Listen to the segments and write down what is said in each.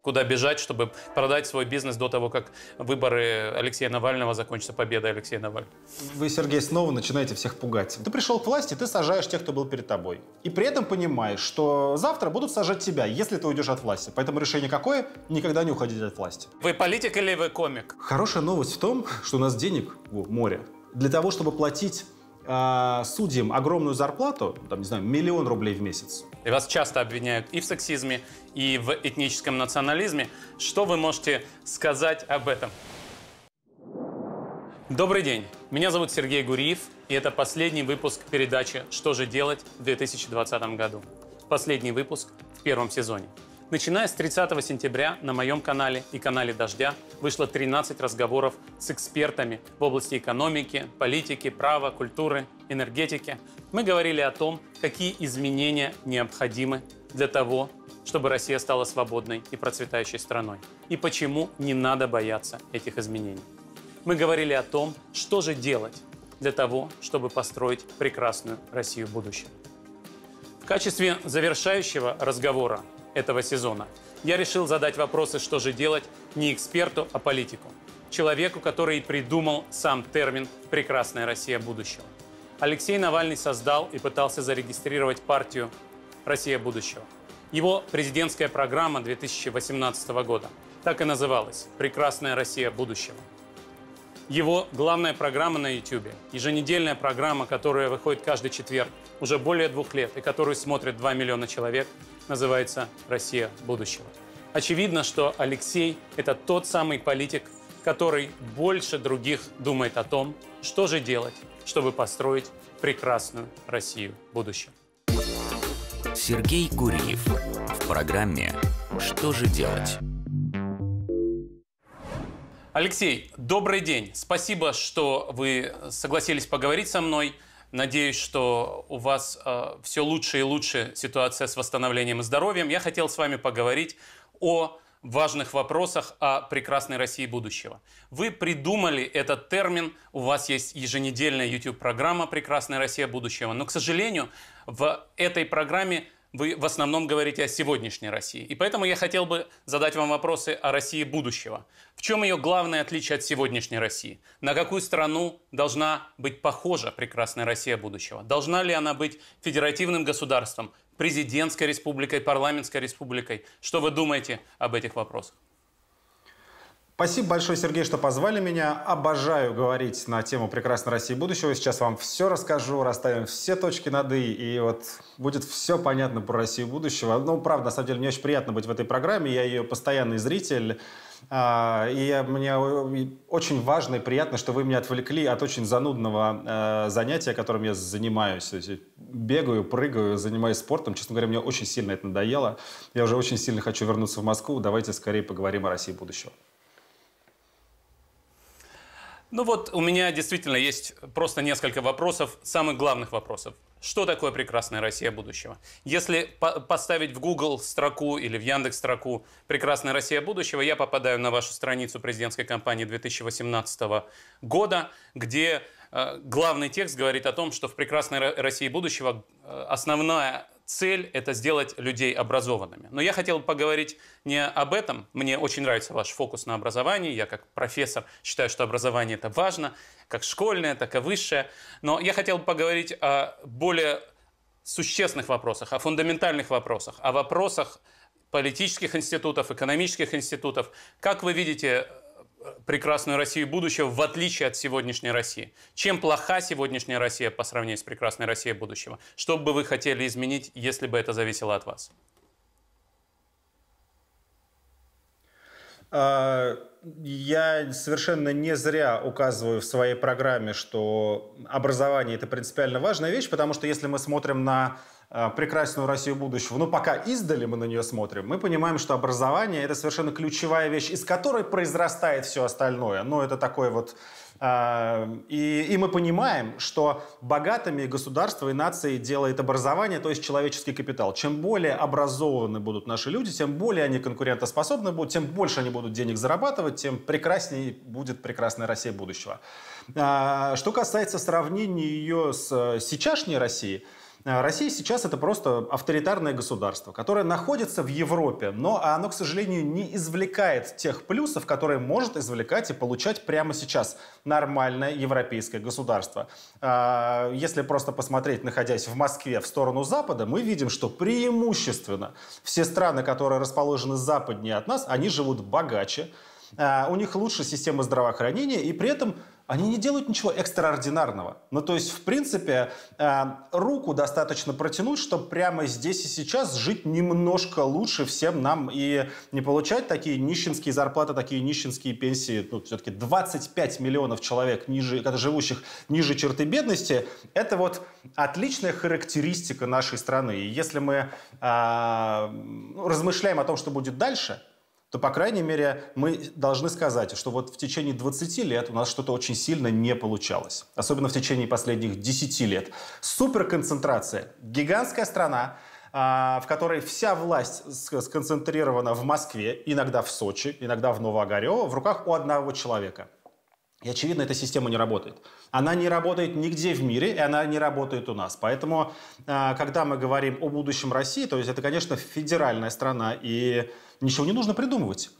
Куда бежать, чтобы продать свой бизнес до того, как выборы Алексея Навального закончатся победой Алексея Навального? Вы, Сергей, снова начинаете всех пугать. Ты пришел к власти, ты сажаешь тех, кто был перед тобой. И при этом понимаешь, что завтра будут сажать тебя, если ты уйдешь от власти. Поэтому решение какое? Никогда не уходить от власти. Вы политик или вы комик? Хорошая новость в том, что у нас денег о, море. Для того, чтобы платить э, судьям огромную зарплату, там, не знаю, миллион рублей в месяц, и вас часто обвиняют и в сексизме, и в этническом национализме. Что вы можете сказать об этом? Добрый день. Меня зовут Сергей Гуриев, и это последний выпуск передачи «Что же делать в 2020 году». Последний выпуск в первом сезоне. Начиная с 30 сентября на моем канале и канале «Дождя» вышло 13 разговоров с экспертами в области экономики, политики, права, культуры, энергетики. Мы говорили о том, какие изменения необходимы для того, чтобы Россия стала свободной и процветающей страной, и почему не надо бояться этих изменений. Мы говорили о том, что же делать для того, чтобы построить прекрасную Россию будущего. В качестве завершающего разговора этого сезона. Я решил задать вопросы, что же делать не эксперту, а политику. Человеку, который придумал сам термин «прекрасная Россия будущего». Алексей Навальный создал и пытался зарегистрировать партию «Россия будущего». Его президентская программа 2018 года так и называлась «Прекрасная Россия будущего». Его главная программа на YouTube, еженедельная программа, которая выходит каждый четверг, уже более двух лет и которую смотрят 2 миллиона человек – называется «Россия будущего». Очевидно, что Алексей – это тот самый политик, который больше других думает о том, что же делать, чтобы построить прекрасную Россию будущего. Сергей Гуриев. В программе «Что же делать?». Алексей, добрый день. Спасибо, что вы согласились поговорить со мной – Надеюсь, что у вас э, все лучше и лучше ситуация с восстановлением и здоровьем. Я хотел с вами поговорить о важных вопросах о прекрасной России будущего. Вы придумали этот термин, у вас есть еженедельная YouTube-программа «Прекрасная Россия будущего», но, к сожалению, в этой программе вы в основном говорите о сегодняшней России. И поэтому я хотел бы задать вам вопросы о России будущего. В чем ее главное отличие от сегодняшней России? На какую страну должна быть похожа прекрасная Россия будущего? Должна ли она быть федеративным государством, президентской республикой, парламентской республикой? Что вы думаете об этих вопросах? Спасибо большое, Сергей, что позвали меня. Обожаю говорить на тему прекрасной России будущего. Сейчас вам все расскажу, расставим все точки над «и», и вот будет все понятно про Россию будущего. Ну, правда, на самом деле, мне очень приятно быть в этой программе. Я ее постоянный зритель. А, и мне очень важно и приятно, что вы меня отвлекли от очень занудного э, занятия, которым я занимаюсь. Бегаю, прыгаю, занимаюсь спортом. Честно говоря, мне очень сильно это надоело. Я уже очень сильно хочу вернуться в Москву. Давайте скорее поговорим о России будущего. Ну вот у меня действительно есть просто несколько вопросов, самых главных вопросов. Что такое прекрасная Россия будущего? Если по поставить в Google строку или в Яндекс строку «Прекрасная Россия будущего», я попадаю на вашу страницу президентской кампании 2018 года, где э, главный текст говорит о том, что в прекрасной России будущего э, основная цель – это сделать людей образованными. Но я хотел поговорить не об этом. Мне очень нравится ваш фокус на образовании. Я как профессор считаю, что образование – это важно, как школьное, так и высшее. Но я хотел поговорить о более существенных вопросах, о фундаментальных вопросах, о вопросах политических институтов, экономических институтов. Как вы видите прекрасную Россию будущего в отличие от сегодняшней России? Чем плоха сегодняшняя Россия по сравнению с прекрасной Россией будущего? Что бы вы хотели изменить, если бы это зависело от вас? А, я совершенно не зря указываю в своей программе, что образование – это принципиально важная вещь, потому что если мы смотрим на Э, прекрасную Россию будущего, но ну, пока издали мы на нее смотрим, мы понимаем, что образование – это совершенно ключевая вещь, из которой произрастает все остальное. Но ну, это такой вот э, и, и мы понимаем, что богатыми государства и нации делает образование, то есть человеческий капитал. Чем более образованы будут наши люди, тем более они конкурентоспособны будут, тем больше они будут денег зарабатывать, тем прекраснее будет прекрасная Россия будущего. Э, что касается сравнения ее с сейчасшней Россией, Э, Россия сейчас это просто авторитарное государство, которое находится в Европе, но оно, к сожалению, не извлекает тех плюсов, которые может извлекать и получать прямо сейчас нормальное европейское государство. Э, Если просто посмотреть, находясь в Москве в сторону Запада, мы видим, что преимущественно все страны, которые расположены западнее от нас, они живут богаче, э, у них лучше система здравоохранения, и при этом они не делают ничего экстраординарного. Ну, то есть, в принципе, э, руку достаточно протянуть, чтобы прямо здесь и сейчас жить немножко лучше всем нам и не получать такие нищенские зарплаты, такие нищенские пенсии. Ну, все-таки 25 миллионов человек, ниже, живущих ниже черты бедности, это вот отличная характеристика нашей страны. И если мы э, размышляем о том, что будет дальше – то, по крайней мере, мы должны сказать, что вот в течение 20 лет у нас что-то очень сильно не получалось. Особенно в течение последних 10 лет. Суперконцентрация. Гигантская страна, а, в которой вся власть сконцентрирована в Москве, иногда в Сочи, иногда в Новоогарево, в руках у одного человека. И, очевидно, эта система не работает. Она не работает нигде в мире, и она не работает у нас. Поэтому, а, когда мы говорим о будущем России, то есть это, конечно, федеральная страна, и ничего не нужно придумывать.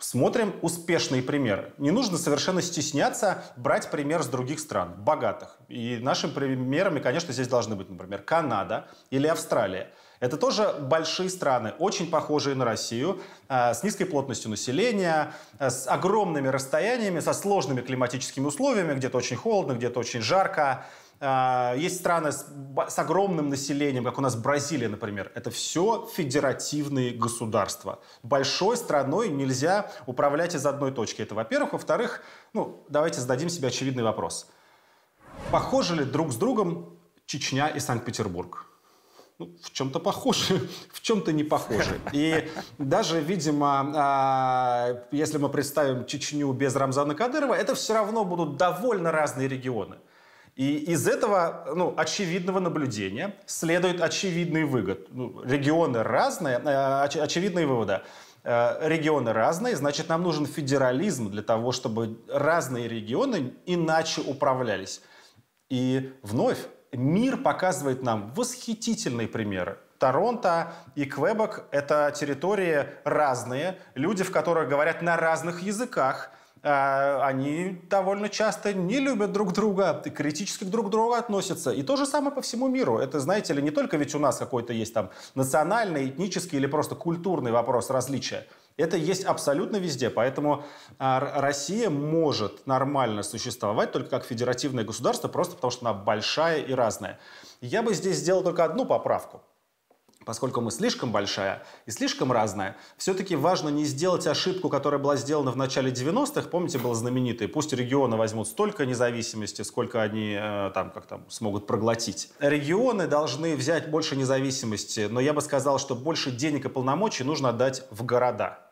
Смотрим успешные примеры. Не нужно совершенно стесняться брать пример с других стран, богатых. И нашими примерами, конечно, здесь должны быть, например, Канада или Австралия. Это тоже большие страны, очень похожие на Россию, э, с низкой плотностью населения, э, с огромными расстояниями, со сложными климатическими условиями, где-то очень холодно, где-то очень жарко. А, есть страны с, с огромным населением, как у нас Бразилия, например. Это все федеративные государства. Большой страной нельзя управлять из одной точки. Это, во-первых. Во-вторых, ну, давайте зададим себе очевидный вопрос. Похожи ли друг с другом Чечня и Санкт-Петербург? ну, в чем-то похожи, в чем-то не похожи. И даже, видимо, а, если мы представим Чечню без Рамзана Кадырова, это все равно будут довольно разные регионы. И из этого ну, очевидного наблюдения следует очевидный вывод. Ну, регионы разные, э, оч очевидные выводы. Э, регионы разные, значит, нам нужен федерализм для того, чтобы разные регионы иначе управлялись. И вновь мир показывает нам восхитительные примеры. Торонто и Квебек – это территории разные, люди в которых говорят на разных языках – а, они довольно часто не любят друг друга, критически друг к другу относятся. И то же самое по всему миру. Это, знаете ли, не только ведь у нас какой-то есть там национальный, этнический или просто культурный вопрос различия. Это есть абсолютно везде, поэтому а, Россия может нормально существовать только как федеративное государство, просто потому что она большая и разная. Я бы здесь сделал только одну поправку – поскольку мы слишком большая и слишком разная, все-таки важно не сделать ошибку, которая была сделана в начале 90-х. Помните, было знаменитое, пусть регионы возьмут столько независимости, сколько они э, там как там смогут проглотить. Регионы должны взять больше независимости, но я бы сказал, что больше денег и полномочий нужно отдать в города.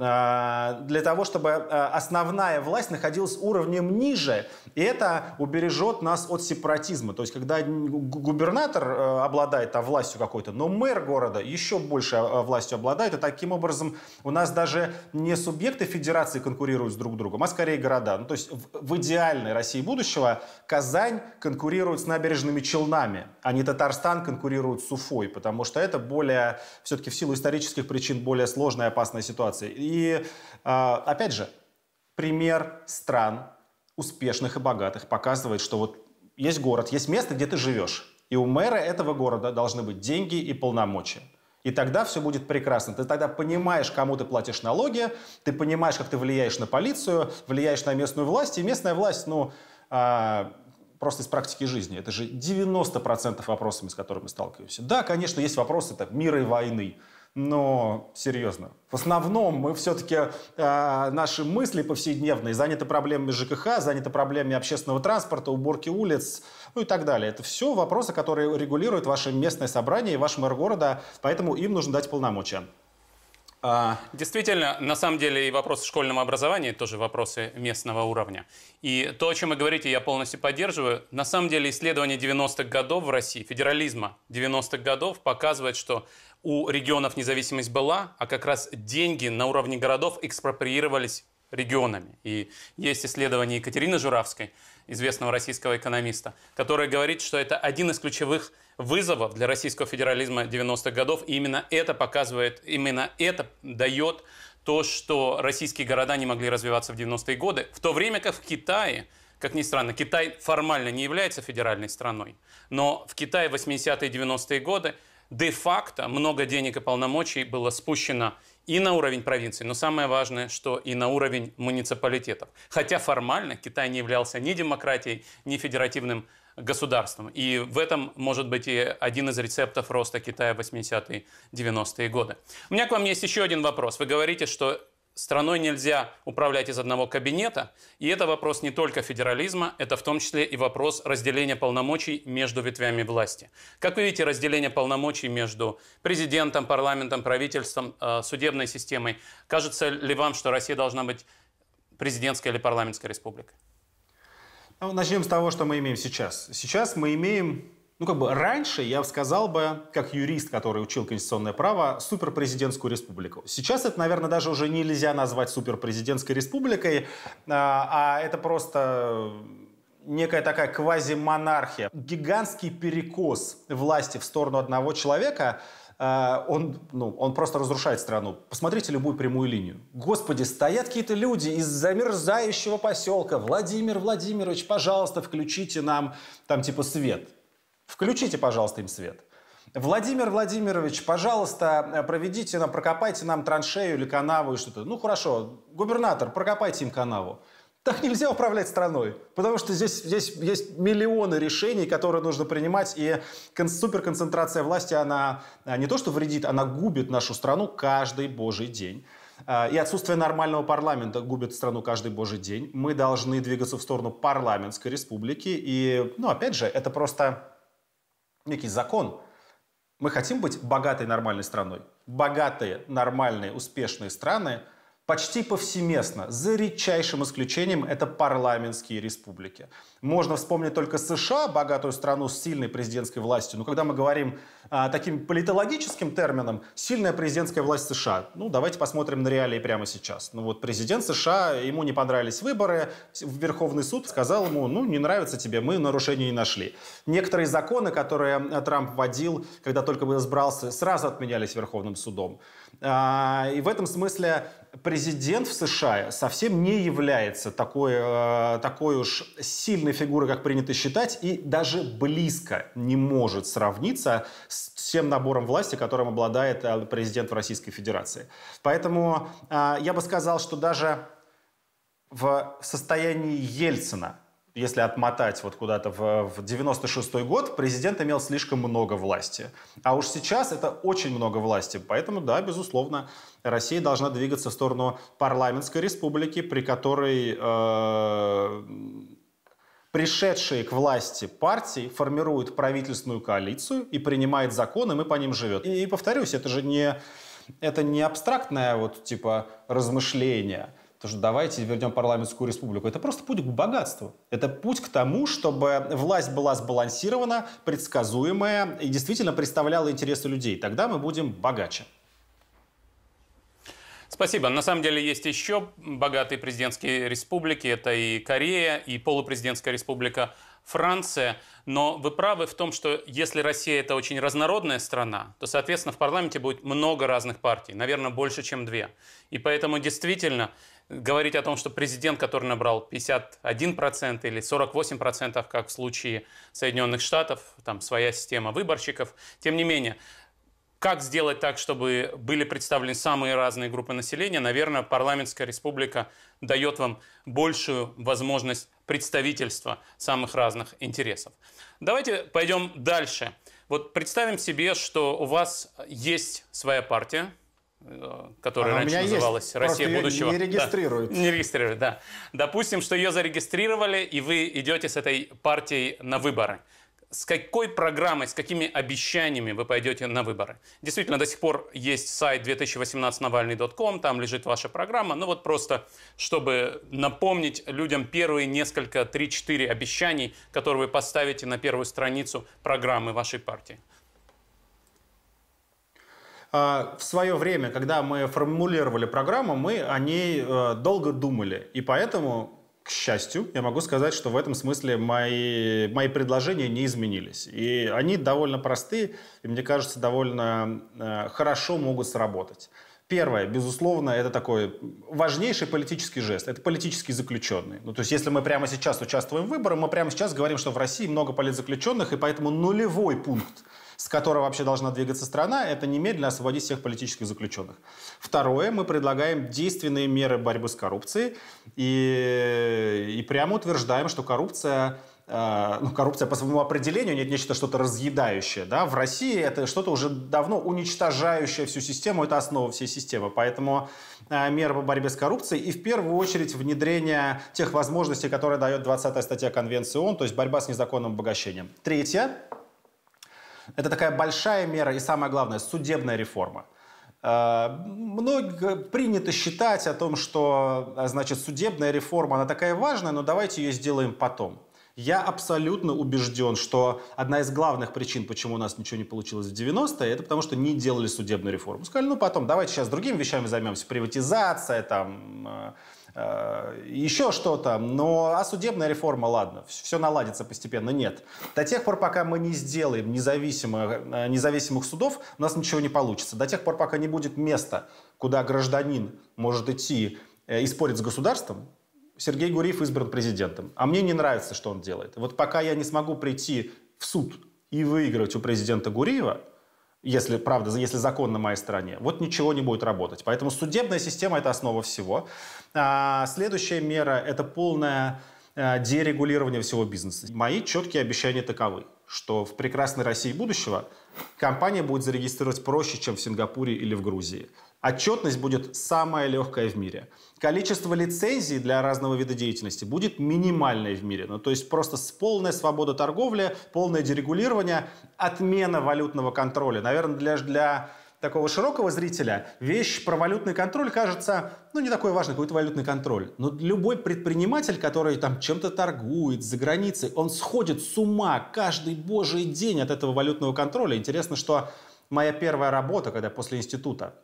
А, для того, чтобы а, основная власть находилась уровнем ниже, и это убережет нас от сепаратизма. То есть, когда губернатор э, обладает там, властью какой-то, но мэр города еще больше а, властью обладает, и таким образом у нас даже не субъекты федерации конкурируют с друг другом, а скорее города. Ну, то есть, в идеальной России будущего Казань конкурирует с набережными Челнами, а не Татарстан конкурирует с Уфой, потому что это более, все-таки в силу исторических причин, более сложная и опасная ситуация. И а, опять же, пример стран успешных и богатых показывает, что вот есть город, есть место, где ты живешь. И у мэра этого города должны быть деньги и полномочия. И тогда все будет прекрасно. Ты тогда понимаешь, кому ты платишь налоги, ты понимаешь, как ты влияешь на полицию, влияешь на местную власть. И местная власть, ну, а, просто из практики жизни. Это же 90% вопросов, с которыми сталкиваемся. Да, конечно, есть вопросы там, мира и войны но серьезно. В основном мы все-таки, э, наши мысли повседневные заняты проблемами ЖКХ, заняты проблемами общественного транспорта, уборки улиц, ну и так далее. Это все вопросы, которые регулируют ваше местное собрание и ваш мэр города, поэтому им нужно дать полномочия. А... Действительно, на самом деле и вопросы школьного образования тоже вопросы местного уровня. И то, о чем вы говорите, я полностью поддерживаю. На самом деле исследование 90-х годов в России, федерализма 90-х годов показывает, что у регионов независимость была, а как раз деньги на уровне городов экспроприировались регионами. И есть исследование Екатерины Журавской, известного российского экономиста, которая говорит, что это один из ключевых вызовов для российского федерализма 90-х годов. И именно это показывает, именно это дает то, что российские города не могли развиваться в 90-е годы, в то время как в Китае как ни странно, Китай формально не является федеральной страной, но в Китае 80-е и 90-е годы де-факто много денег и полномочий было спущено и на уровень провинции, но самое важное, что и на уровень муниципалитетов. Хотя формально Китай не являлся ни демократией, ни федеративным государством. И в этом может быть и один из рецептов роста Китая в 80-е, 90-е годы. У меня к вам есть еще один вопрос. Вы говорите, что Страной нельзя управлять из одного кабинета, и это вопрос не только федерализма, это в том числе и вопрос разделения полномочий между ветвями власти. Как вы видите, разделение полномочий между президентом, парламентом, правительством, э, судебной системой. Кажется ли вам, что Россия должна быть президентской или парламентской республикой? Ну, начнем с того, что мы имеем сейчас. Сейчас мы имеем ну, как бы раньше я сказал бы, как юрист, который учил конституционное право, суперпрезидентскую республику. Сейчас это, наверное, даже уже нельзя назвать суперпрезидентской республикой, а, а это просто некая такая квазимонархия. Гигантский перекос власти в сторону одного человека а, он, ну, он просто разрушает страну. Посмотрите любую прямую линию. Господи, стоят какие-то люди из замерзающего поселка. Владимир Владимирович, пожалуйста, включите нам там типа свет. Включите, пожалуйста, им свет. Владимир Владимирович, пожалуйста, э, проведите нам, прокопайте нам траншею или канаву и что-то. Ну хорошо, губернатор, прокопайте им канаву. Так нельзя управлять страной, потому что здесь, здесь есть миллионы решений, которые нужно принимать, и суперконцентрация власти, она э, не то что вредит, она губит нашу страну каждый божий день. Э, и отсутствие нормального парламента губит страну каждый божий день. Мы должны двигаться в сторону парламентской республики. И, ну, опять же, это просто некий закон. Мы хотим быть богатой нормальной страной. Богатые, нормальные, успешные страны – почти повсеместно, за редчайшим исключением, это парламентские республики. Можно вспомнить только США, богатую страну с сильной президентской властью. Но когда мы говорим а, таким политологическим термином, сильная президентская власть США, ну давайте посмотрим на реалии прямо сейчас. Ну вот президент США, ему не понравились выборы, Верховный суд сказал ему, ну не нравится тебе, мы нарушений не нашли. Некоторые законы, которые а, Трамп вводил, когда только избрался, сразу отменялись Верховным судом. А, и в этом смысле президент в США совсем не является такой, э, такой уж сильной фигурой, как принято считать, и даже близко не может сравниться с тем набором власти, которым обладает э, президент в Российской Федерации. Поэтому э, я бы сказал, что даже в состоянии Ельцина если отмотать вот куда-то в, в 96 год, президент имел слишком много власти. А уж сейчас это очень много власти. Поэтому, да, безусловно, Россия должна двигаться в сторону парламентской республики, при которой э, пришедшие к власти партии формируют правительственную коалицию и принимают законы, и мы по ним живет. И, и повторюсь, это же не, это не абстрактное вот типа размышление – то что давайте вернем парламентскую республику. Это просто путь к богатству. Это путь к тому, чтобы власть была сбалансирована, предсказуемая и действительно представляла интересы людей. Тогда мы будем богаче. Спасибо. На самом деле есть еще богатые президентские республики. Это и Корея, и полупрезидентская республика Франция. Но вы правы в том, что если Россия это очень разнородная страна, то, соответственно, в парламенте будет много разных партий. Наверное, больше, чем две. И поэтому действительно говорить о том, что президент, который набрал 51% или 48%, как в случае Соединенных Штатов, там своя система выборщиков, тем не менее, как сделать так, чтобы были представлены самые разные группы населения, наверное, парламентская республика дает вам большую возможность представительства самых разных интересов. Давайте пойдем дальше. Вот представим себе, что у вас есть своя партия, Э, которая а раньше называлась есть. «Россия будущего». не регистрирует. Да, не регистрирует, да. Допустим, что ее зарегистрировали, и вы идете с этой партией на выборы. С какой программой, с какими обещаниями вы пойдете на выборы? Действительно, до сих пор есть сайт 2018navalny.com, там лежит ваша программа. Ну вот просто, чтобы напомнить людям первые несколько, 3-4 обещаний, которые вы поставите на первую страницу программы вашей партии. А, в свое время, когда мы формулировали программу, мы о ней э, долго думали. И поэтому к счастью, я могу сказать, что в этом смысле мои, мои предложения не изменились. И они довольно просты, и мне кажется, довольно э, хорошо могут сработать. Первое, безусловно, это такой важнейший политический жест. Это политический заключенный. Ну, то есть, если мы прямо сейчас участвуем в выборах, мы прямо сейчас говорим, что в России много политзаключенных, и поэтому нулевой пункт с которого вообще должна двигаться страна, это немедленно освободить всех политических заключенных. Второе, мы предлагаем действенные меры борьбы с коррупцией и, и прямо утверждаем, что коррупция э, ну, коррупция по своему определению нет нечто что-то разъедающее. Да? В России это что-то уже давно уничтожающее всю систему, это основа всей системы. Поэтому э, меры по борьбе с коррупцией и в первую очередь внедрение тех возможностей, которые дает 20 статья Конвенции ООН, то есть борьба с незаконным обогащением. Третье это такая большая мера и, самое главное, судебная реформа. Э, Много принято считать о том, что а, значит, судебная реформа, она такая важная, но давайте ее сделаем потом. Я абсолютно убежден, что одна из главных причин, почему у нас ничего не получилось в 90-е, это потому что не делали судебную реформу. Сказали, ну потом, давайте сейчас другими вещами займемся. Приватизация, там, э, Э, еще что-то. Но а судебная реформа, ладно, все наладится постепенно. Нет. До тех пор, пока мы не сделаем независимых, э, независимых судов, у нас ничего не получится. До тех пор, пока не будет места, куда гражданин может идти э, и спорить с государством, Сергей Гуриев избран президентом. А мне не нравится, что он делает. Вот пока я не смогу прийти в суд и выиграть у президента Гуриева, если, правда, если закон на моей стороне, вот ничего не будет работать. Поэтому судебная система – это основа всего. А следующая мера – это полное э, дерегулирование всего бизнеса. Мои четкие обещания таковы, что в прекрасной России будущего – Компания будет зарегистрировать проще, чем в Сингапуре или в Грузии. Отчетность будет самая легкая в мире. Количество лицензий для разного вида деятельности будет минимальное в мире. Ну, то есть просто полная свобода торговли, полное дерегулирование, отмена валютного контроля. Наверное, для, для такого широкого зрителя вещь про валютный контроль кажется, ну, не такой важный какой-то валютный контроль. Но любой предприниматель, который там чем-то торгует за границей, он сходит с ума каждый божий день от этого валютного контроля. Интересно, что моя первая работа, когда после института,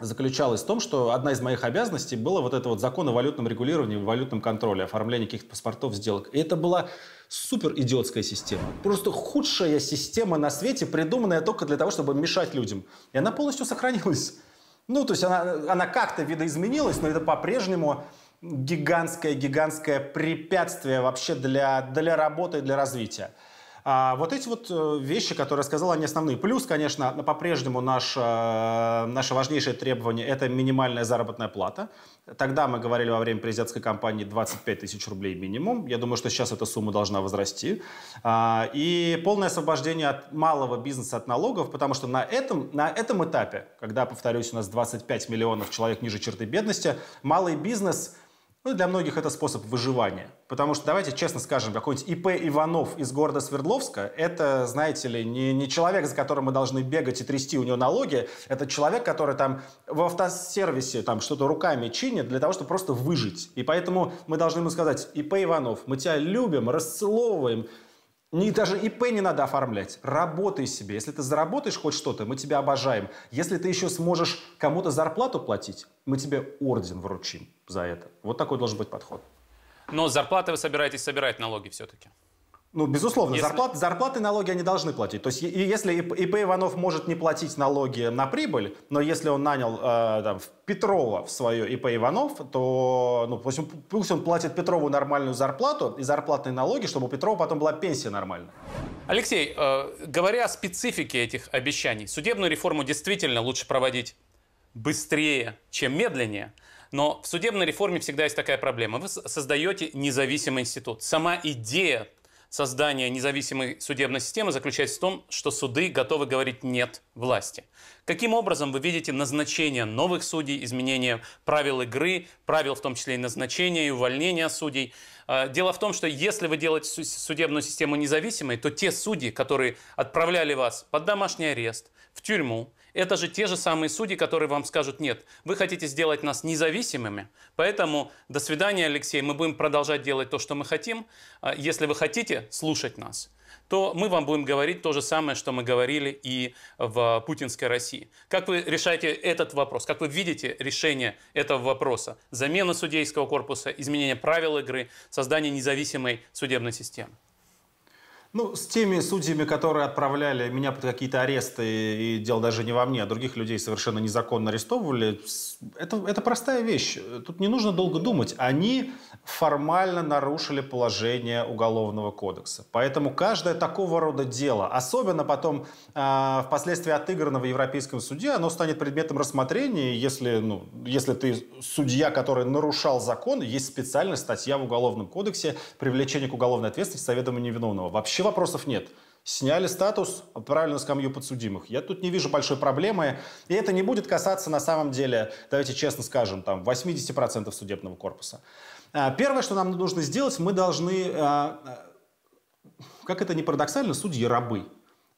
заключалась в том, что одна из моих обязанностей была вот это вот закон о валютном регулировании, валютном контроле, оформлении каких-то паспортов, сделок. И это была супер идиотская система. Просто худшая система на свете, придуманная только для того, чтобы мешать людям. И она полностью сохранилась. Ну, то есть она, она как-то видоизменилась, но это по-прежнему гигантское-гигантское препятствие вообще для, для работы для развития. А вот эти вот э, вещи, которые я сказал, они основные. Плюс, конечно, по-прежнему наш, э, наше важнейшее требование – это минимальная заработная плата. Тогда мы говорили во время президентской кампании 25 тысяч рублей минимум. Я думаю, что сейчас эта сумма должна возрасти. А, и полное освобождение от малого бизнеса от налогов, потому что на этом, на этом этапе, когда, повторюсь, у нас 25 миллионов человек ниже черты бедности, малый бизнес – ну, для многих это способ выживания. Потому что, давайте честно скажем, какой-нибудь ИП Иванов из города Свердловска, это, знаете ли, не, не человек, за которым мы должны бегать и трясти у него налоги, это человек, который там в автосервисе там что-то руками чинит для того, чтобы просто выжить. И поэтому мы должны ему сказать, ИП Иванов, мы тебя любим, расцеловываем, не, даже ИП не надо оформлять. Работай себе. Если ты заработаешь хоть что-то, мы тебя обожаем. Если ты еще сможешь кому-то зарплату платить, мы тебе орден вручим за это. Вот такой должен быть подход. Но зарплаты вы собираетесь собирать налоги все-таки? Ну, безусловно, если... зарплаты, зарплаты налоги они должны платить. То есть, если ИП Иванов может не платить налоги на прибыль, но если он нанял э, там, Петрова в свое ИП Иванов, то ну, пусть, пусть он платит Петрову нормальную зарплату и зарплатные налоги, чтобы у Петрова потом была пенсия нормальная. Алексей, э, говоря о специфике этих обещаний, судебную реформу действительно лучше проводить быстрее, чем медленнее – но в судебной реформе всегда есть такая проблема. Вы создаете независимый институт. Сама идея создания независимой судебной системы заключается в том, что суды готовы говорить «нет» власти. Каким образом вы видите назначение новых судей, изменение правил игры, правил в том числе и назначения, и увольнения судей? А, дело в том, что если вы делаете судебную систему независимой, то те судьи, которые отправляли вас под домашний арест, в тюрьму, это же те же самые судьи, которые вам скажут, нет, вы хотите сделать нас независимыми, поэтому до свидания, Алексей, мы будем продолжать делать то, что мы хотим. А если вы хотите слушать нас, то мы вам будем говорить то же самое, что мы говорили и в путинской России. Как вы решаете этот вопрос? Как вы видите решение этого вопроса? Замена судейского корпуса, изменение правил игры, создание независимой судебной системы? Ну, с теми судьями, которые отправляли меня под какие-то аресты, и дело даже не во мне, а других людей совершенно незаконно арестовывали, это, это простая вещь. Тут не нужно долго думать. Они формально нарушили положение Уголовного кодекса. Поэтому каждое такого рода дело, особенно потом э, впоследствии отыгранного в Европейском суде, оно станет предметом рассмотрения, если, ну, если ты судья, который нарушал закон, есть специальная статья в Уголовном кодексе «Привлечение к уголовной ответственности с невиновного». Вообще вообще вопросов нет. Сняли статус, отправили на скамью подсудимых. Я тут не вижу большой проблемы. И это не будет касаться, на самом деле, давайте честно скажем, там 80% судебного корпуса. А, первое, что нам нужно сделать, мы должны, а, а, как это не парадоксально, судьи рабы.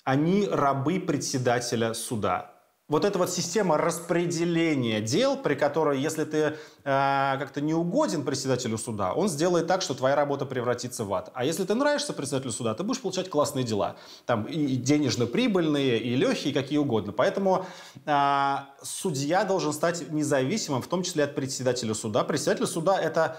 Они рабы председателя суда вот эта вот система распределения дел, при которой, если ты э, как-то не угоден председателю суда, он сделает так, что твоя работа превратится в ад. А если ты нравишься председателю суда, ты будешь получать классные дела. Там и денежно-прибыльные, и легкие, какие угодно. Поэтому э, судья должен стать независимым, в том числе от председателя суда. Председатель суда — это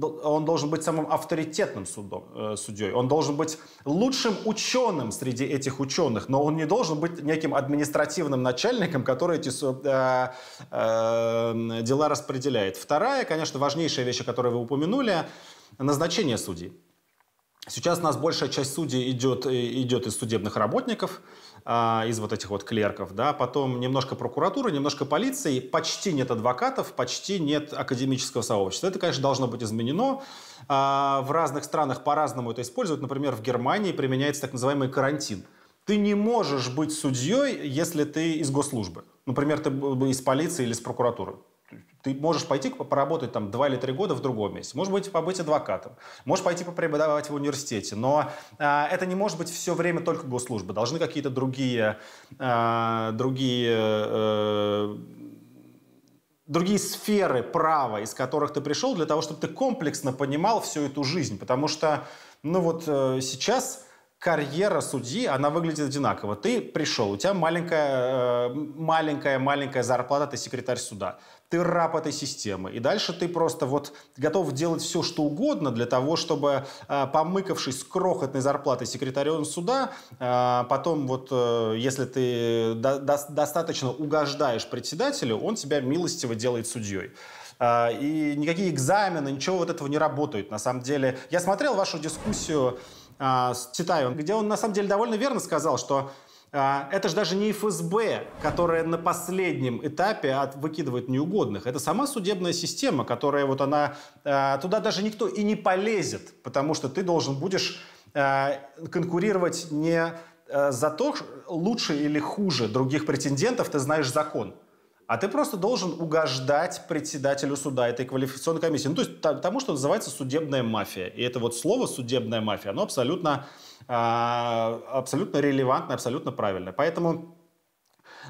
он должен быть самым авторитетным судом, э, судьей, он должен быть лучшим ученым среди этих ученых, но он не должен быть неким административным начальником, который эти э, э, дела распределяет. Вторая, конечно, важнейшая вещь, о которой вы упомянули, назначение судей. Сейчас у нас большая часть судей идет, э, идет из судебных работников – а, из вот этих вот клерков, да, потом немножко прокуратуры, немножко полиции, почти нет адвокатов, почти нет академического сообщества. Это, конечно, должно быть изменено. А, в разных странах по-разному это используют. Например, в Германии применяется так называемый карантин. Ты не можешь быть судьей, если ты из госслужбы. Например, ты из полиции или из прокуратуры. Ты можешь пойти поработать там два или три года в другом месте. Можешь быть, побыть адвокатом. Можешь пойти попреподавать в университете. Но э, это не может быть все время только госслужбы. Должны какие-то другие, э, другие э, другие сферы права, из которых ты пришел, для того, чтобы ты комплексно понимал всю эту жизнь. Потому что, ну вот э, сейчас карьера судьи, она выглядит одинаково. Ты пришел, у тебя маленькая, э, маленькая, маленькая зарплата, ты секретарь суда, ты раб этой системы. И дальше ты просто вот готов делать все, что угодно для того, чтобы, э, помыкавшись крохотной зарплатой секретарем суда, э, потом вот, если ты достаточно угождаешь председателю, он тебя милостиво делает судьей и никакие экзамены, ничего вот этого не работают. На самом деле, я смотрел вашу дискуссию а, читаю, где он на самом деле довольно верно сказал, что а, это же даже не ФСБ, которая на последнем этапе от, выкидывает неугодных. Это сама судебная система, которая вот она... А, туда даже никто и не полезет, потому что ты должен будешь конкурировать не за то, лучше или хуже других претендентов, ты знаешь закон а ты просто должен угождать председателю суда этой квалификационной комиссии. Ну, то есть тому, что называется судебная мафия. И это вот слово «судебная мафия», оно абсолютно, а, абсолютно релевантно, абсолютно правильно. Поэтому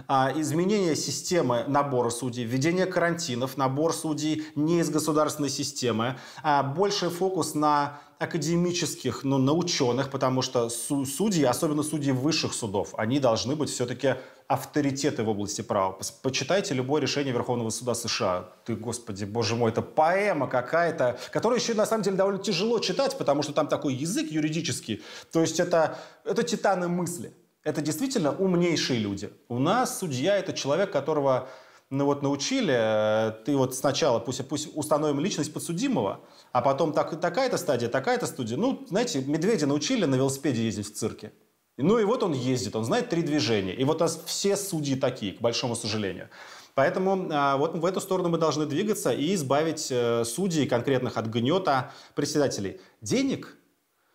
а, изменение системы набора судей, введение карантинов, набор судей не из государственной системы, а, больше фокус на академических, ну, на ученых, потому что судьи, особенно судьи высших судов, они должны быть все-таки авторитеты в области права. Почитайте любое решение Верховного суда США. Ты, господи, боже мой, это поэма какая-то, которая еще, на самом деле, довольно тяжело читать, потому что там такой язык юридический. То есть это, это титаны мысли. Это действительно умнейшие люди. У нас судья – это человек, которого ну вот научили, э, ты вот сначала, пусть, пусть установим личность подсудимого, а потом так, такая-то стадия, такая-то студия. Ну, знаете, медведя научили на велосипеде ездить в цирке. Ну и вот он ездит, он знает три движения. И вот нас все судьи такие, к большому сожалению. Поэтому а, вот в эту сторону мы должны двигаться и избавить э, судей конкретных от гнета председателей. Денег?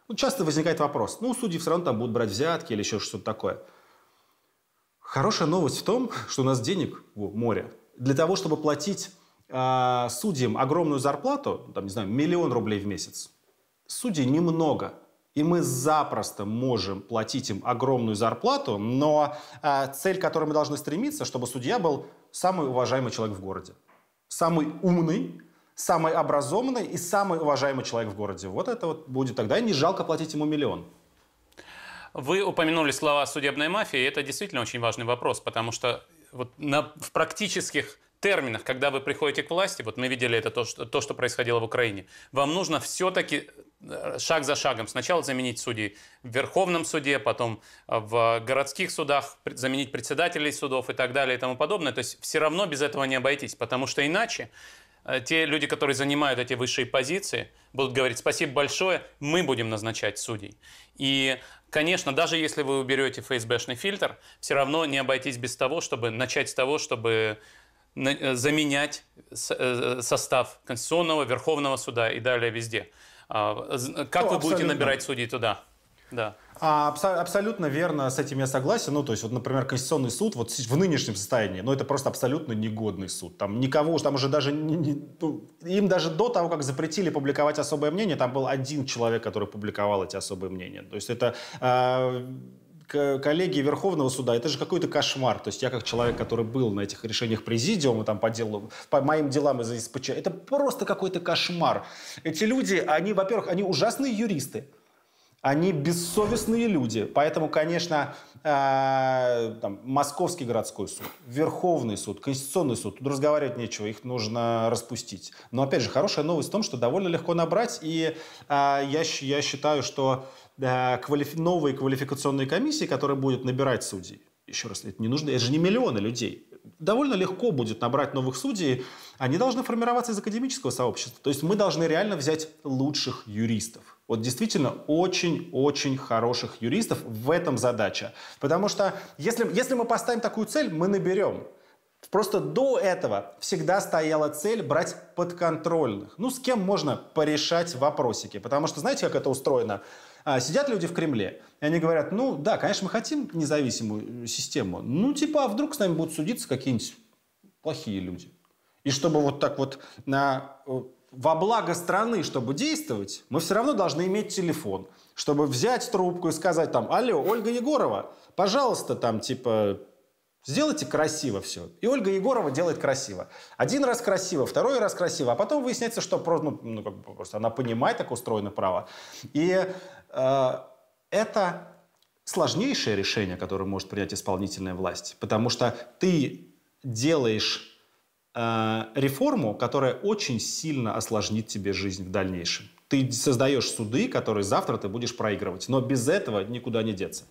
Ну, часто возникает вопрос. Ну, судьи все равно там будут брать взятки или еще что-то такое. Хорошая новость в том, что у нас денег о, море. Для того, чтобы платить э, судьям огромную зарплату, там, не знаю, миллион рублей в месяц, судей немного – и мы запросто можем платить им огромную зарплату, но э, цель, к которой мы должны стремиться, чтобы судья был самый уважаемый человек в городе, самый умный, самый образованный и самый уважаемый человек в городе. Вот это вот будет тогда, и не жалко платить ему миллион. Вы упомянули слова судебной мафии, и это действительно очень важный вопрос, потому что вот на, в практических терминах, когда вы приходите к власти, вот мы видели это то, что, то, что происходило в Украине, вам нужно все-таки Э, шаг за шагом. Сначала заменить судей в Верховном суде, потом э, в городских судах, заменить председателей судов и так далее и тому подобное. То есть все равно без этого не обойтись, потому что иначе э, те люди, которые занимают эти высшие позиции, будут говорить «спасибо большое, мы будем назначать судей». И, конечно, даже если вы уберете ФСБшный фильтр, все равно не обойтись без того, чтобы начать с того, чтобы заменять состав Конституционного, Верховного суда и далее везде – а, как ну, вы будете набирать судей туда? Да. А, абсолютно верно, с этим я согласен. Ну, то есть, вот, например, Конституционный суд вот в нынешнем состоянии, ну, это просто абсолютно негодный суд. Там никого, там уже даже... Не, не, ну, им даже до того, как запретили публиковать особое мнение, там был один человек, который публиковал эти особые мнения. То есть это... Э- коллегии Верховного суда, это же какой-то кошмар. То есть я как человек, который был на этих решениях президиума, там по делу, по моим делам из СПЧ, это просто какой-то кошмар. Эти люди, они, во-первых, они ужасные юристы. Они бессовестные люди. Поэтому, конечно, э, там, Московский городской суд, Верховный суд, Конституционный суд, тут разговаривать нечего, их нужно распустить. Но, опять же, хорошая новость в том, что довольно легко набрать. И э, я, я считаю, что Э, квалифи- новой квалификационной комиссии, которая будет набирать судей. Еще раз, это не нужно, это же не миллионы людей. Довольно легко будет набрать новых судей. Они должны формироваться из академического сообщества. То есть мы должны реально взять лучших юристов. Вот действительно очень-очень хороших юристов в этом задача. Потому что если, если мы поставим такую цель, мы наберем. Просто до этого всегда стояла цель брать подконтрольных. Ну, с кем можно порешать вопросики. Потому что знаете, как это устроено? А сидят люди в Кремле, и они говорят, ну да, конечно, мы хотим независимую э, систему, ну типа, а вдруг с нами будут судиться какие-нибудь плохие люди. И чтобы вот так вот на, э, во благо страны, чтобы действовать, мы все равно должны иметь телефон, чтобы взять трубку и сказать там, алло, Ольга Егорова, пожалуйста, там типа Сделайте красиво все. И Ольга Егорова делает красиво. Один раз красиво, второй раз красиво, а потом выясняется, что просто, ну, ну, как бы просто она понимает, как устроено право. И Э, это сложнейшее решение, которое может принять исполнительная власть, потому что ты делаешь э, реформу, которая очень сильно осложнит тебе жизнь в дальнейшем. Ты создаешь суды, которые завтра ты будешь проигрывать, но без этого никуда не деться.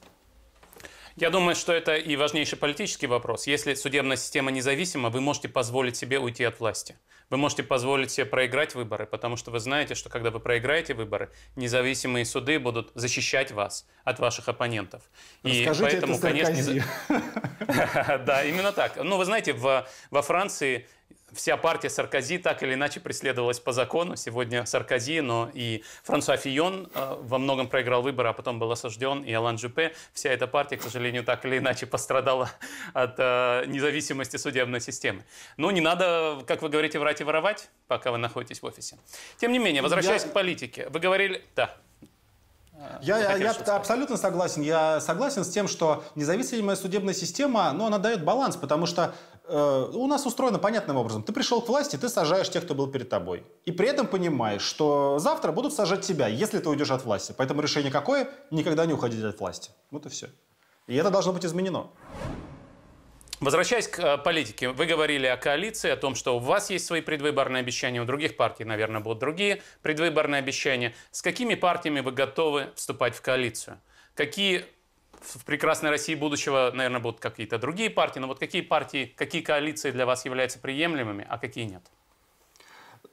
Я думаю, что это и важнейший политический вопрос. Если судебная система независима, вы можете позволить себе уйти от власти. Вы можете позволить себе проиграть выборы, потому что вы знаете, что когда вы проиграете выборы, независимые суды будут защищать вас от ваших оппонентов. Расскажите и поэтому, это конечно, да, именно так. Ну, вы знаете, во Франции вся партия Саркози так или иначе преследовалась по закону. Сегодня Саркози, но и Франсуа Фион э, во многом проиграл выборы, а потом был осужден, и Алан Жупе. Вся эта партия, к сожалению, так или иначе пострадала от э, независимости судебной системы. Но ну, не надо, как вы говорите, врать и воровать, пока вы находитесь в офисе. Тем не менее, возвращаясь Я... к политике, вы говорили... Да. Я, я, я абсолютно согласен. Я согласен с тем, что независимая судебная система, ну, она дает баланс, потому что э, у нас устроено понятным образом. Ты пришел к власти, ты сажаешь тех, кто был перед тобой. И при этом понимаешь, что завтра будут сажать тебя, если ты уйдешь от власти. Поэтому решение какое? Никогда не уходить от власти. Вот и все. И это должно быть изменено. Возвращаясь к э, политике, вы говорили о коалиции, о том, что у вас есть свои предвыборные обещания, у других партий, наверное, будут другие предвыборные обещания. С какими партиями вы готовы вступать в коалицию? Какие в прекрасной России будущего, наверное, будут какие-то другие партии, но вот какие партии, какие коалиции для вас являются приемлемыми, а какие нет?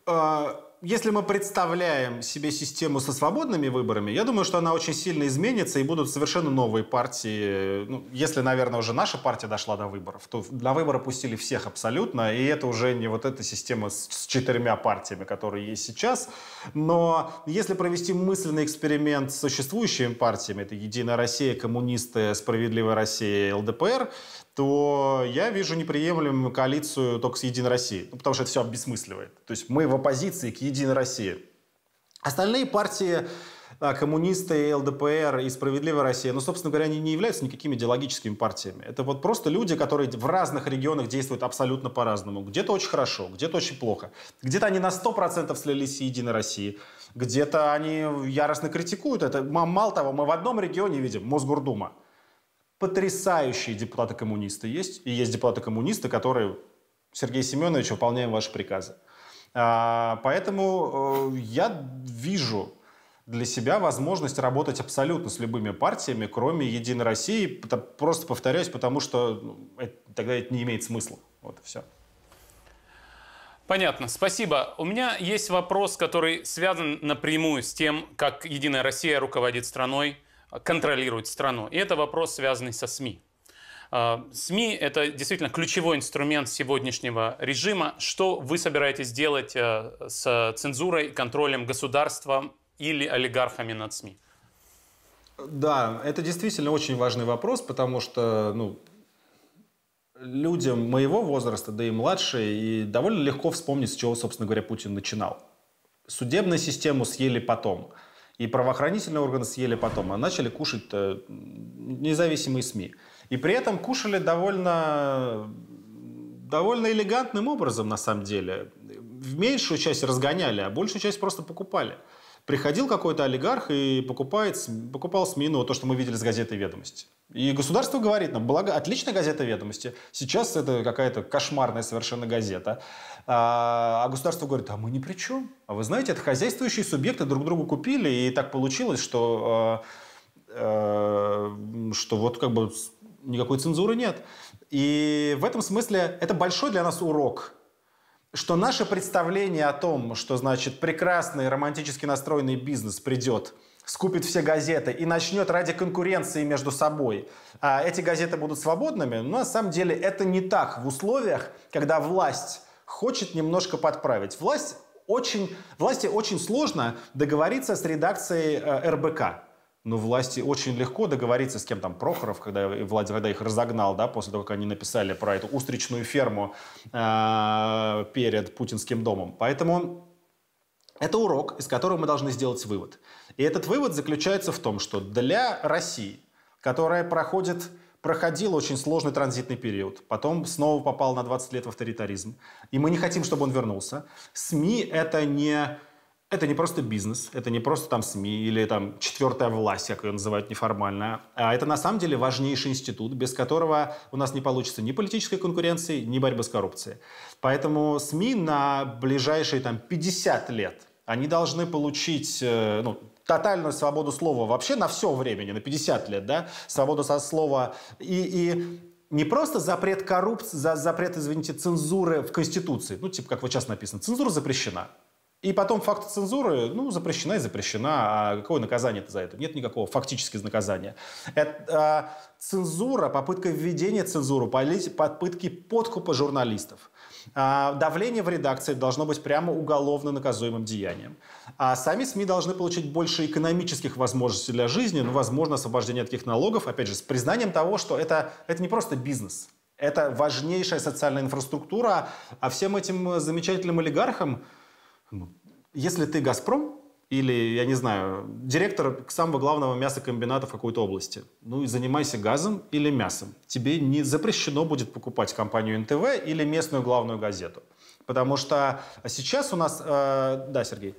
А, если мы представляем себе систему со свободными выборами, я думаю, что она очень сильно изменится и будут совершенно новые партии. Ну, если, наверное, уже наша партия дошла до выборов, то на выборы пустили всех абсолютно, и это уже не вот эта система с, с четырьмя партиями, которые есть сейчас. Но если провести мысленный эксперимент с существующими партиями, это «Единая Россия», «Коммунисты», «Справедливая Россия» «ЛДПР», то я вижу неприемлемую коалицию только с «Единой Россией», ну, потому что это все обесмысливает. То есть мы в оппозиции к «Единой России». Остальные партии, а, коммунисты, ЛДПР и «Справедливая Россия», ну, собственно говоря, они не являются никакими идеологическими партиями. Это вот просто люди, которые в разных регионах действуют абсолютно по-разному. Где-то очень хорошо, где-то очень плохо. Где-то они на 100% слились с «Единой Россией», где-то они яростно критикуют это. Мало того, мы в одном регионе видим Мосгордума – потрясающие депутаты-коммунисты есть, и есть депутаты-коммунисты, которые, Сергей Семенович, выполняем ваши приказы. А, поэтому э, я вижу для себя возможность работать абсолютно с любыми партиями, кроме «Единой России». Просто повторяюсь, потому что ну, тогда это не имеет смысла. Вот и все. Понятно, спасибо. У меня есть вопрос, который связан напрямую с тем, как «Единая Россия» руководит страной – контролирует страну. И это вопрос, связанный со СМИ. А, СМИ – это действительно ключевой инструмент сегодняшнего режима. Что вы собираетесь делать э, с цензурой, контролем государства или олигархами над СМИ? Да, это действительно очень важный вопрос, потому что ну, людям моего возраста, да и младше, и довольно легко вспомнить, с чего, собственно говоря, Путин начинал. Судебную систему съели потом. И правоохранительные органы съели потом, а начали кушать э, независимые СМИ. И при этом кушали довольно, довольно элегантным образом, на самом деле. В меньшую часть разгоняли, а большую часть просто покупали. Приходил какой-то олигарх и покупает, покупал СМИ, ну, то, что мы видели с газетой «Ведомости». И государство говорит нам, благо, отличная газета «Ведомости», сейчас это какая-то кошмарная совершенно газета. А, а государство говорит, а мы ни при чем. А вы знаете, это хозяйствующие субъекты друг другу купили, и так получилось, что, э, э, что вот как бы никакой цензуры нет. И в этом смысле это большой для нас урок – что наше представление о том, что, значит, прекрасный романтически настроенный бизнес придет, скупит все газеты и начнет ради конкуренции между собой, а эти газеты будут свободными, но на самом деле это не так в условиях, когда власть хочет немножко подправить. Власть очень, власти очень сложно договориться с редакцией э, РБК но ну, власти очень легко договориться с кем там Прохоров, когда Владимир когда их разогнал, да, после того, как они написали про эту устричную ферму э, перед путинским домом. Поэтому это урок, из которого мы должны сделать вывод. И этот вывод заключается в том, что для России, которая проходит проходил очень сложный транзитный период, потом снова попал на 20 лет в авторитаризм, и мы не хотим, чтобы он вернулся. СМИ — это не это не просто бизнес, это не просто там СМИ или там четвертая власть, как ее называют неформально, а это на самом деле важнейший институт, без которого у нас не получится ни политической конкуренции, ни борьбы с коррупцией. Поэтому СМИ на ближайшие там 50 лет, они должны получить, э, ну, тотальную свободу слова вообще на все времени, на 50 лет, да, свободу со слова и, и не просто запрет коррупции, за, запрет, извините, цензуры в Конституции, ну, типа, как вот сейчас написано, цензура запрещена. И потом факт цензуры, ну, запрещена и запрещена. А какое наказание за это? Нет никакого фактически наказания. Это а, цензура, попытка введения цензуры, попытки подкупа журналистов. А, давление в редакции должно быть прямо уголовно наказуемым деянием. А сами СМИ должны получить больше экономических возможностей для жизни, ну, возможно, освобождение от таких налогов, опять же, с признанием того, что это, это не просто бизнес. Это важнейшая социальная инфраструктура, а всем этим замечательным олигархам, ну, если ты «Газпром», или, я не знаю, директор самого главного мясокомбината в какой-то области. Ну и занимайся газом или мясом. Тебе не запрещено будет покупать компанию НТВ или местную главную газету. Потому что сейчас у нас... Э, да, Сергей?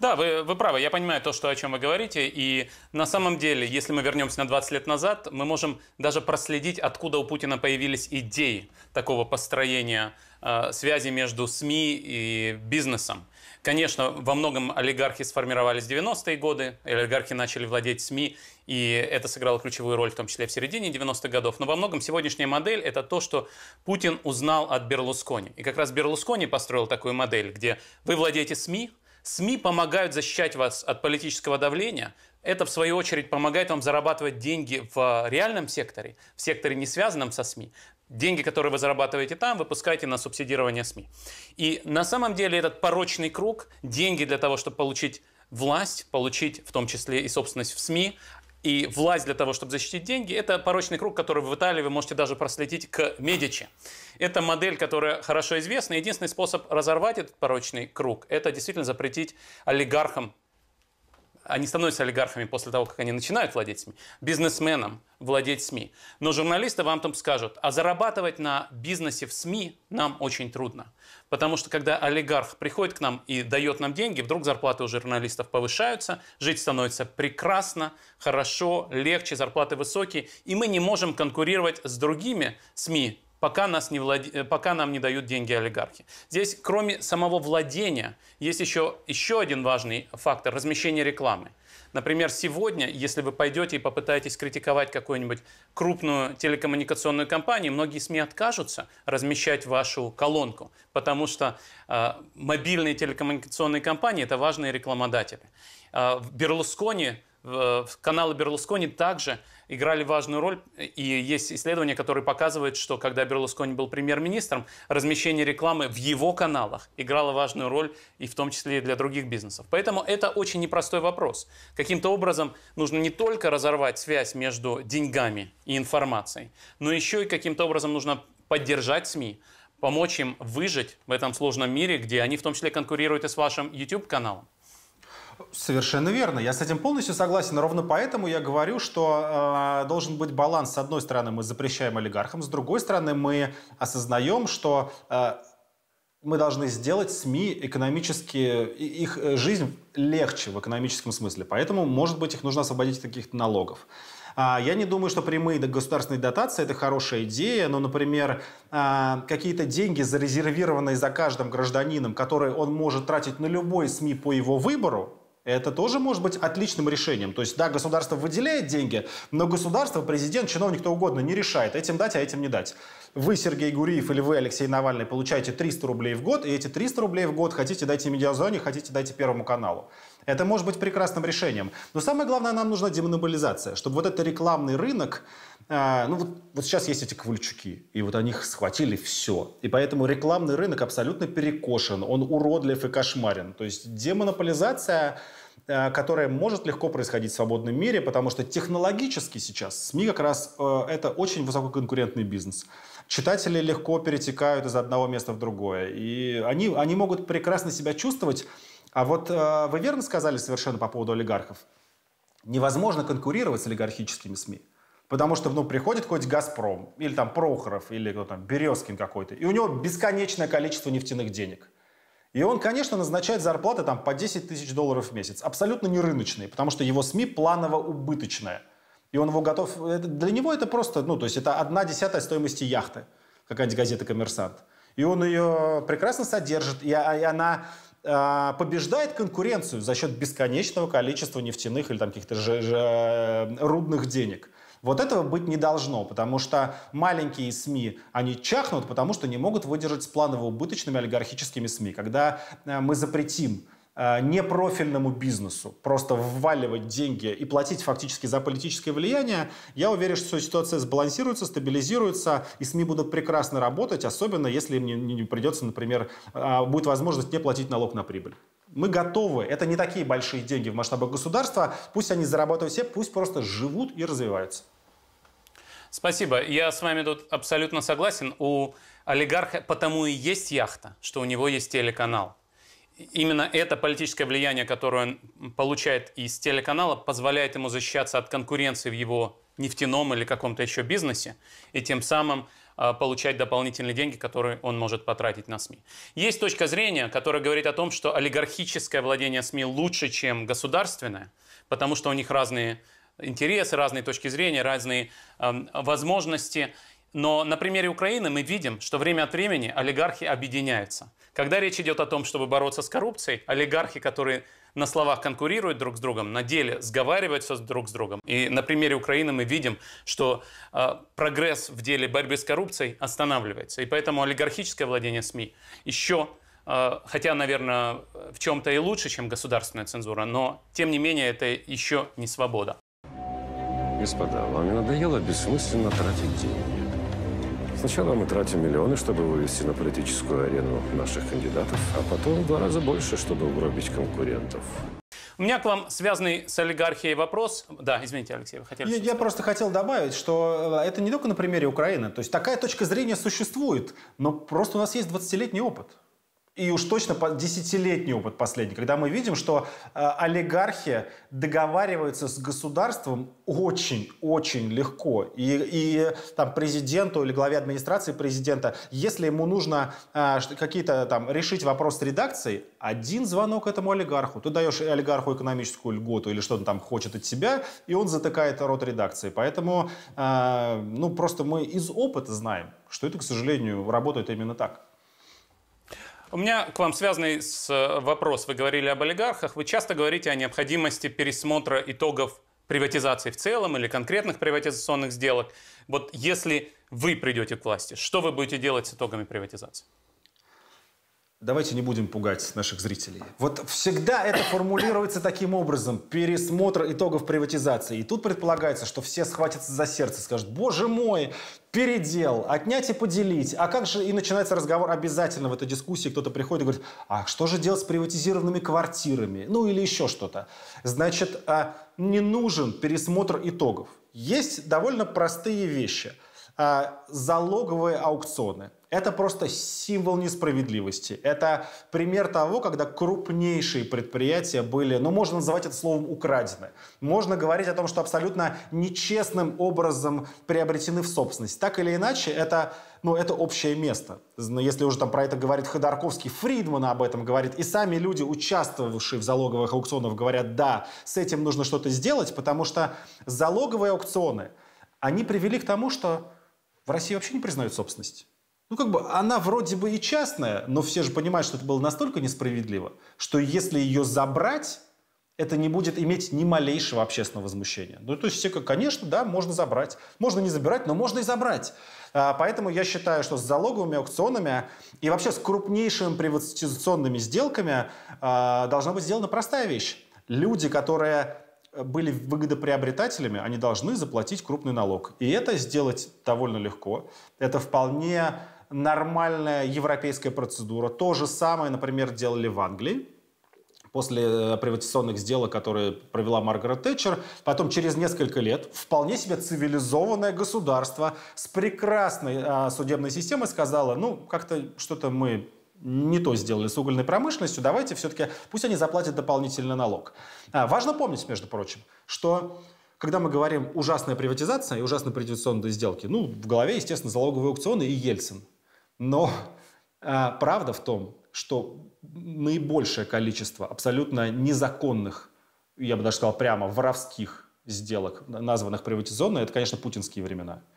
Да, вы, вы правы, я понимаю то, что, о чем вы говорите, и на самом деле, если мы вернемся на 20 лет назад, мы можем даже проследить, откуда у Путина появились идеи такого построения Э, связи между СМИ и бизнесом. Конечно, во многом олигархи сформировались в 90-е годы, олигархи начали владеть СМИ, и это сыграло ключевую роль, в том числе в середине 90-х годов. Но во многом сегодняшняя модель – это то, что Путин узнал от Берлускони. И как раз Берлускони построил такую модель, где вы владеете СМИ, СМИ помогают защищать вас от политического давления. Это, в свою очередь, помогает вам зарабатывать деньги в реальном секторе, в секторе, не связанном со СМИ деньги, которые вы зарабатываете там, выпускаете на субсидирование СМИ. И на самом деле этот порочный круг, деньги для того, чтобы получить власть, получить в том числе и собственность в СМИ, и власть для того, чтобы защитить деньги, это порочный круг, который в Италии вы можете даже проследить к Медичи. Это модель, которая хорошо известна. Единственный способ разорвать этот порочный круг – это действительно запретить олигархам они становятся олигархами после того, как они начинают владеть СМИ, бизнесменом владеть СМИ. Но журналисты вам там скажут, а зарабатывать на бизнесе в СМИ нам очень трудно. Потому что когда олигарх приходит к нам и дает нам деньги, вдруг зарплаты у журналистов повышаются, жить становится прекрасно, хорошо, легче, зарплаты высокие, и мы не можем конкурировать с другими СМИ, пока, нас не влад... Э, пока нам не дают деньги олигархи. Здесь, кроме самого владения, есть еще, еще один важный фактор – размещение рекламы. Например, сегодня, если вы пойдете и попытаетесь критиковать какую-нибудь крупную телекоммуникационную компанию, многие СМИ откажутся размещать вашу колонку, потому что э, мобильные телекоммуникационные компании – это важные рекламодатели. Э, в Берлускони, э, каналы Берлускони также играли важную роль. И есть исследования, которые показывают, что когда Берлускони был премьер-министром, размещение рекламы в его каналах играло важную роль и в том числе и для других бизнесов. Поэтому это очень непростой вопрос. Каким-то образом нужно не только разорвать связь между деньгами и информацией, но еще и каким-то образом нужно поддержать СМИ, помочь им выжить в этом сложном мире, где они в том числе конкурируют и с вашим YouTube-каналом. Совершенно верно. Я с этим полностью согласен. Ровно поэтому я говорю, что э, должен быть баланс. С одной стороны, мы запрещаем олигархам, с другой стороны, мы осознаем, что э, мы должны сделать СМИ экономически, их э, жизнь легче в экономическом смысле. Поэтому, может быть, их нужно освободить от каких-то налогов. А, я не думаю, что прямые государственные дотации – это хорошая идея, но, например, э, какие-то деньги, зарезервированные за каждым гражданином, которые он может тратить на любой СМИ по его выбору, это тоже может быть отличным решением. То есть, да, государство выделяет деньги, но государство, президент, чиновник, кто угодно не решает, этим дать, а этим не дать. Вы, Сергей Гуриев, или вы, Алексей Навальный, получаете 300 рублей в год, и эти 300 рублей в год хотите дайте медиазоне, хотите дайте Первому каналу. Это может быть прекрасным решением. Но самое главное, нам нужна демонополизация, чтобы вот этот рекламный рынок, э, ну вот, вот сейчас есть эти Ковальчуки, и вот они схватили все. И поэтому рекламный рынок абсолютно перекошен, он уродлив и кошмарен. То есть демонополизация э, которая может легко происходить в свободном мире, потому что технологически сейчас СМИ как раз э, это очень высококонкурентный бизнес. Читатели легко перетекают из одного места в другое, и они, они могут прекрасно себя чувствовать а вот э, вы верно сказали совершенно по поводу олигархов. Невозможно конкурировать с олигархическими СМИ. Потому что ну, приходит какой-то «Газпром», или там Прохоров, или кто ну, там, Березкин какой-то, и у него бесконечное количество нефтяных денег. И он, конечно, назначает зарплаты там, по 10 тысяч долларов в месяц. Абсолютно не рыночные, потому что его СМИ планово убыточная. И он его готов... Э, это, для него это просто... Ну, то есть это одна десятая стоимости яхты. Какая-нибудь газета «Коммерсант». И он ее прекрасно содержит. И, а, и она Э, побеждает конкуренцию за счет бесконечного количества нефтяных или там каких-то ж- ж- э, рудных денег. Вот этого быть не должно, потому что маленькие СМИ, они чахнут, потому что не могут выдержать с планово-убыточными олигархическими СМИ. Когда э, мы запретим Э, непрофильному бизнесу просто вваливать деньги и платить фактически за политическое влияние, я уверен, что ситуация сбалансируется, стабилизируется, и СМИ будут прекрасно работать, особенно если им не придется, например, э, будет возможность не платить налог на прибыль. Мы готовы. Это не такие большие деньги в масштабах государства. Пусть они зарабатывают все, пусть просто живут и развиваются. Спасибо. Я с вами тут абсолютно согласен. У олигарха потому и есть яхта, что у него есть телеканал именно это политическое влияние, которое он получает из телеканала, позволяет ему защищаться от конкуренции в его нефтяном или каком-то еще бизнесе, и тем самым а, получать дополнительные деньги, которые он может потратить на СМИ. Есть точка зрения, которая говорит о том, что олигархическое владение СМИ лучше, чем государственное, потому что у них разные интересы, разные точки зрения, разные э, возможности – но на примере Украины мы видим, что время от времени олигархи объединяются. Когда речь идет о том, чтобы бороться с коррупцией, олигархи, которые на словах конкурируют друг с другом, на деле сговариваются друг с другом. И на примере Украины мы видим, что э, прогресс в деле борьбы с коррупцией останавливается. И поэтому олигархическое владение СМИ еще а, хотя, наверное, в чем-то и лучше, чем государственная цензура, но, тем не менее, это еще не свобода. Господа, вам не надоело бессмысленно тратить деньги? Сначала мы тратим миллионы, чтобы вывести на политическую арену наших кандидатов, а потом в два раза больше, чтобы угробить конкурентов. У меня к вам связанный с олигархией вопрос. Да, извините, Алексей, вы хотели... Я, я просто хотел добавить, что э, это не только на примере Украины. То есть такая точка зрения существует, но просто у нас есть 20-летний опыт и уж точно десятилетний опыт последний, когда мы видим, что э, олигархи договариваются с государством очень-очень легко. И, и там президенту или главе администрации президента, если ему нужно э, какие-то там решить вопрос с редакцией, один звонок этому олигарху. Ты даешь олигарху экономическую льготу или что то там хочет от себя, и он затыкает рот редакции. Поэтому э, ну, просто мы из опыта знаем, что это, к сожалению, работает именно так. У меня к вам связанный с э, вопрос. Вы говорили об олигархах. Вы часто говорите о необходимости пересмотра итогов приватизации в целом или конкретных приватизационных сделок. Вот если вы придете к власти, что вы будете делать с итогами приватизации? Давайте не будем пугать наших зрителей. Вот всегда это формулируется таким образом. Пересмотр итогов приватизации. И тут предполагается, что все схватятся за сердце, скажут, боже мой, передел, отнять и поделить. А как же и начинается разговор обязательно в этой дискуссии. Кто-то приходит и говорит, а что же делать с приватизированными квартирами? Ну или еще что-то. Значит, а, не нужен пересмотр итогов. Есть довольно простые вещи. А, залоговые аукционы – это просто символ несправедливости. Это пример того, когда крупнейшие предприятия были, ну, можно называть это словом украдены. Можно говорить о том, что абсолютно нечестным образом приобретены в собственность. Так или иначе, это ну, это общее место. Если уже там про это говорит Ходорковский, Фридман об этом говорит, и сами люди, участвовавшие в залоговых аукционах, говорят, да, с этим нужно что-то сделать, потому что залоговые аукционы, они привели к тому, что в России вообще не признают собственность. Ну, как бы она вроде бы и частная, но все же понимают, что это было настолько несправедливо, что если ее забрать, это не будет иметь ни малейшего общественного возмущения. Ну, то есть все, как конечно, да, можно забрать. Можно не забирать, но можно и забрать. А, поэтому я считаю, что с залоговыми аукционами и вообще с крупнейшими приватизационными сделками а, должна быть сделана простая вещь. Люди, которые были выгодоприобретателями, они должны заплатить крупный налог. И это сделать довольно легко. Это вполне нормальная европейская процедура. То же самое, например, делали в Англии после э, приватизационных сделок, которые провела Маргарет Тэтчер. Потом через несколько лет вполне себе цивилизованное государство с прекрасной а, судебной системой сказала, ну, как-то что-то мы не то сделали с угольной промышленностью, давайте все-таки пусть они заплатят дополнительный налог. А, важно помнить, между прочим, что когда мы говорим ужасная приватизация и ужасные приватизационные сделки, ну, в голове, естественно, залоговые аукционы и Ельцин. Но а, правда в том, что наибольшее количество абсолютно незаконных, я бы даже сказал прямо, воровских сделок, названных приватизационно, это, конечно, путинские времена –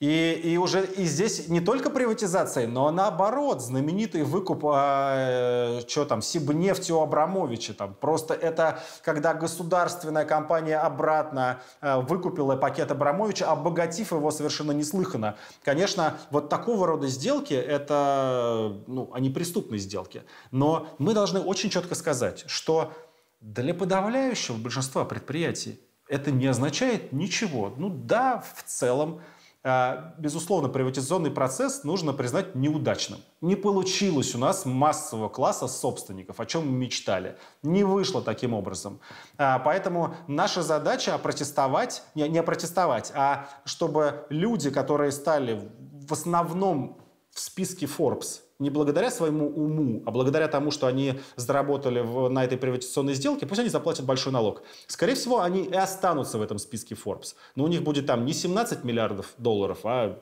и, и уже и здесь не только приватизация, но наоборот, знаменитый выкуп, а, э, что там, Сибнефти у Абрамовича. Там, просто это когда государственная компания обратно э, выкупила пакет Абрамовича, обогатив его совершенно неслыханно. Конечно, вот такого рода сделки, это, ну, они преступные сделки. Но мы должны очень четко сказать, что для подавляющего большинства предприятий это не означает ничего. Ну да, в целом а, безусловно, приватизационный процесс нужно признать неудачным. Не получилось у нас массового класса собственников, о чем мы мечтали. Не вышло таким образом. А, поэтому наша задача протестовать, не, не протестовать, а чтобы люди, которые стали в основном в списке Forbes не благодаря своему уму, а благодаря тому, что они заработали в, на этой приватизационной сделке, пусть они заплатят большой налог. Скорее всего, они и останутся в этом списке Forbes. Но у них будет там не 17 миллиардов долларов, а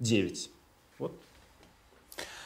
9. Вот.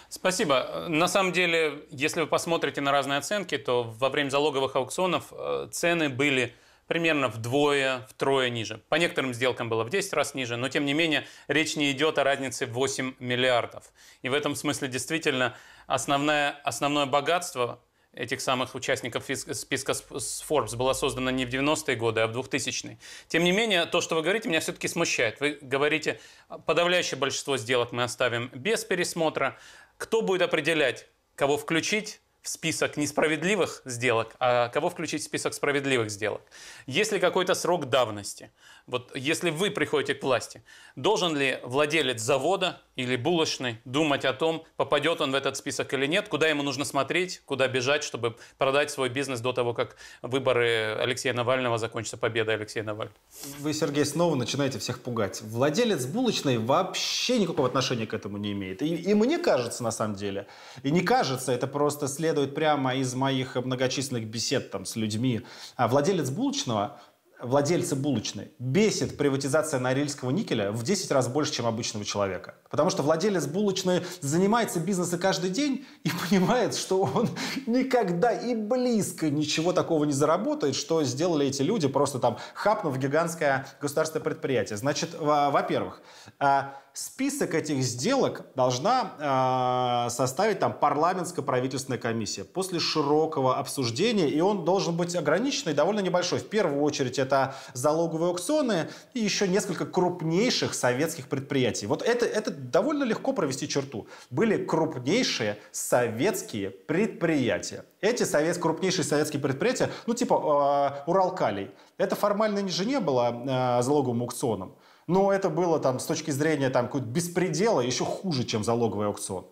Спасибо. На самом деле, если вы посмотрите на разные оценки, то во время залоговых аукционов э, цены были примерно вдвое, втрое ниже. По некоторым сделкам было в 10 раз ниже, но тем не менее речь не идет о разнице 8 миллиардов. И в этом смысле действительно основное, основное богатство этих самых участников списка с Forbes было создано не в 90-е годы, а в 2000-е. Тем не менее, то, что вы говорите, меня все-таки смущает. Вы говорите, подавляющее большинство сделок мы оставим без пересмотра. Кто будет определять, кого включить, список несправедливых сделок, а кого включить в список справедливых сделок. Есть ли какой-то срок давности? Вот если вы приходите к власти, должен ли владелец завода или булочный думать о том, попадет он в этот список или нет, куда ему нужно смотреть, куда бежать, чтобы продать свой бизнес до того, как выборы Алексея Навального закончатся победа Алексея Навального? Вы, Сергей, снова начинаете всех пугать. Владелец булочной вообще никакого отношения к этому не имеет. И, и мне кажется, на самом деле, и не кажется, это просто след следует прямо из моих многочисленных бесед там, с людьми. А владелец булочного владельцы булочной бесит приватизация Норильского никеля в 10 раз больше, чем обычного человека. Потому что владелец булочной занимается бизнесом каждый день и понимает, что он никогда и близко ничего такого не заработает, что сделали эти люди, просто там хапнув гигантское государственное предприятие. Значит, во-первых, -во а, Список этих сделок должна э, составить там парламентская правительственная комиссия после широкого обсуждения, и он должен быть ограниченный, довольно небольшой. В первую очередь это залоговые аукционы и еще несколько крупнейших советских предприятий. Вот это, это довольно легко провести черту. Были крупнейшие советские предприятия. Эти совет, крупнейшие советские предприятия, ну типа э, Уралкалий, это формально ниже не было э, залоговым аукционом. Но это было там с точки зрения там какого-то беспредела еще хуже, чем залоговый аукцион.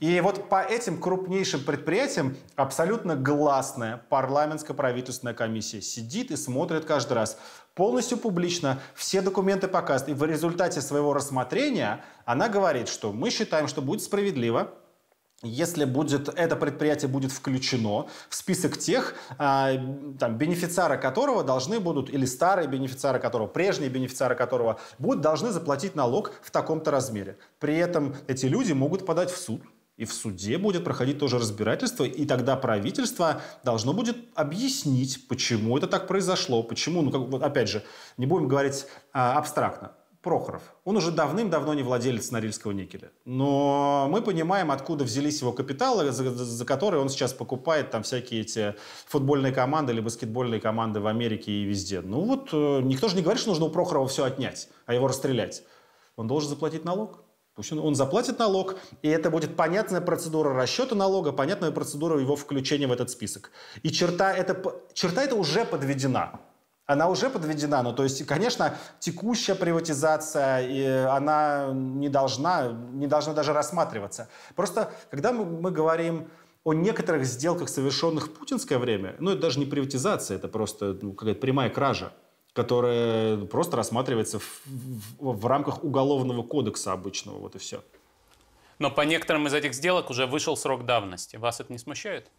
И вот по этим крупнейшим предприятиям абсолютно гласная парламентская правительственная комиссия сидит и смотрит каждый раз. Полностью публично все документы показывает. И в результате своего рассмотрения она говорит, что мы считаем, что будет справедливо, если будет, это предприятие будет включено в список тех, а, там, бенефициары которого должны будут, или старые бенефициары которого, прежние бенефициары которого, будут должны заплатить налог в таком-то размере. При этом эти люди могут подать в суд, и в суде будет проходить тоже разбирательство, и тогда правительство должно будет объяснить, почему это так произошло, почему, ну, как, вот опять же, не будем говорить а, абстрактно, Прохоров. Он уже давным-давно не владелец Норильского никеля. Но мы понимаем, откуда взялись его капиталы, за, за которые он сейчас покупает там всякие эти футбольные команды или баскетбольные команды в Америке и везде. Ну вот, э, никто же не говорит, что нужно у Прохорова все отнять, а его расстрелять. Он должен заплатить налог. Пусть он, он заплатит налог, и это будет понятная процедура расчета налога, понятная процедура его включения в этот список. И черта, это, черта это уже подведена она уже подведена. Ну, то есть, конечно, текущая приватизация, и она не должна, не должна даже рассматриваться. Просто, когда мы, мы говорим о некоторых сделках, совершенных в путинское время, ну, это даже не приватизация, это просто ну, какая-то прямая кража, которая просто рассматривается в, в, в рамках уголовного кодекса обычного, вот и все. Но по некоторым из этих сделок уже вышел срок давности. Вас это не смущает?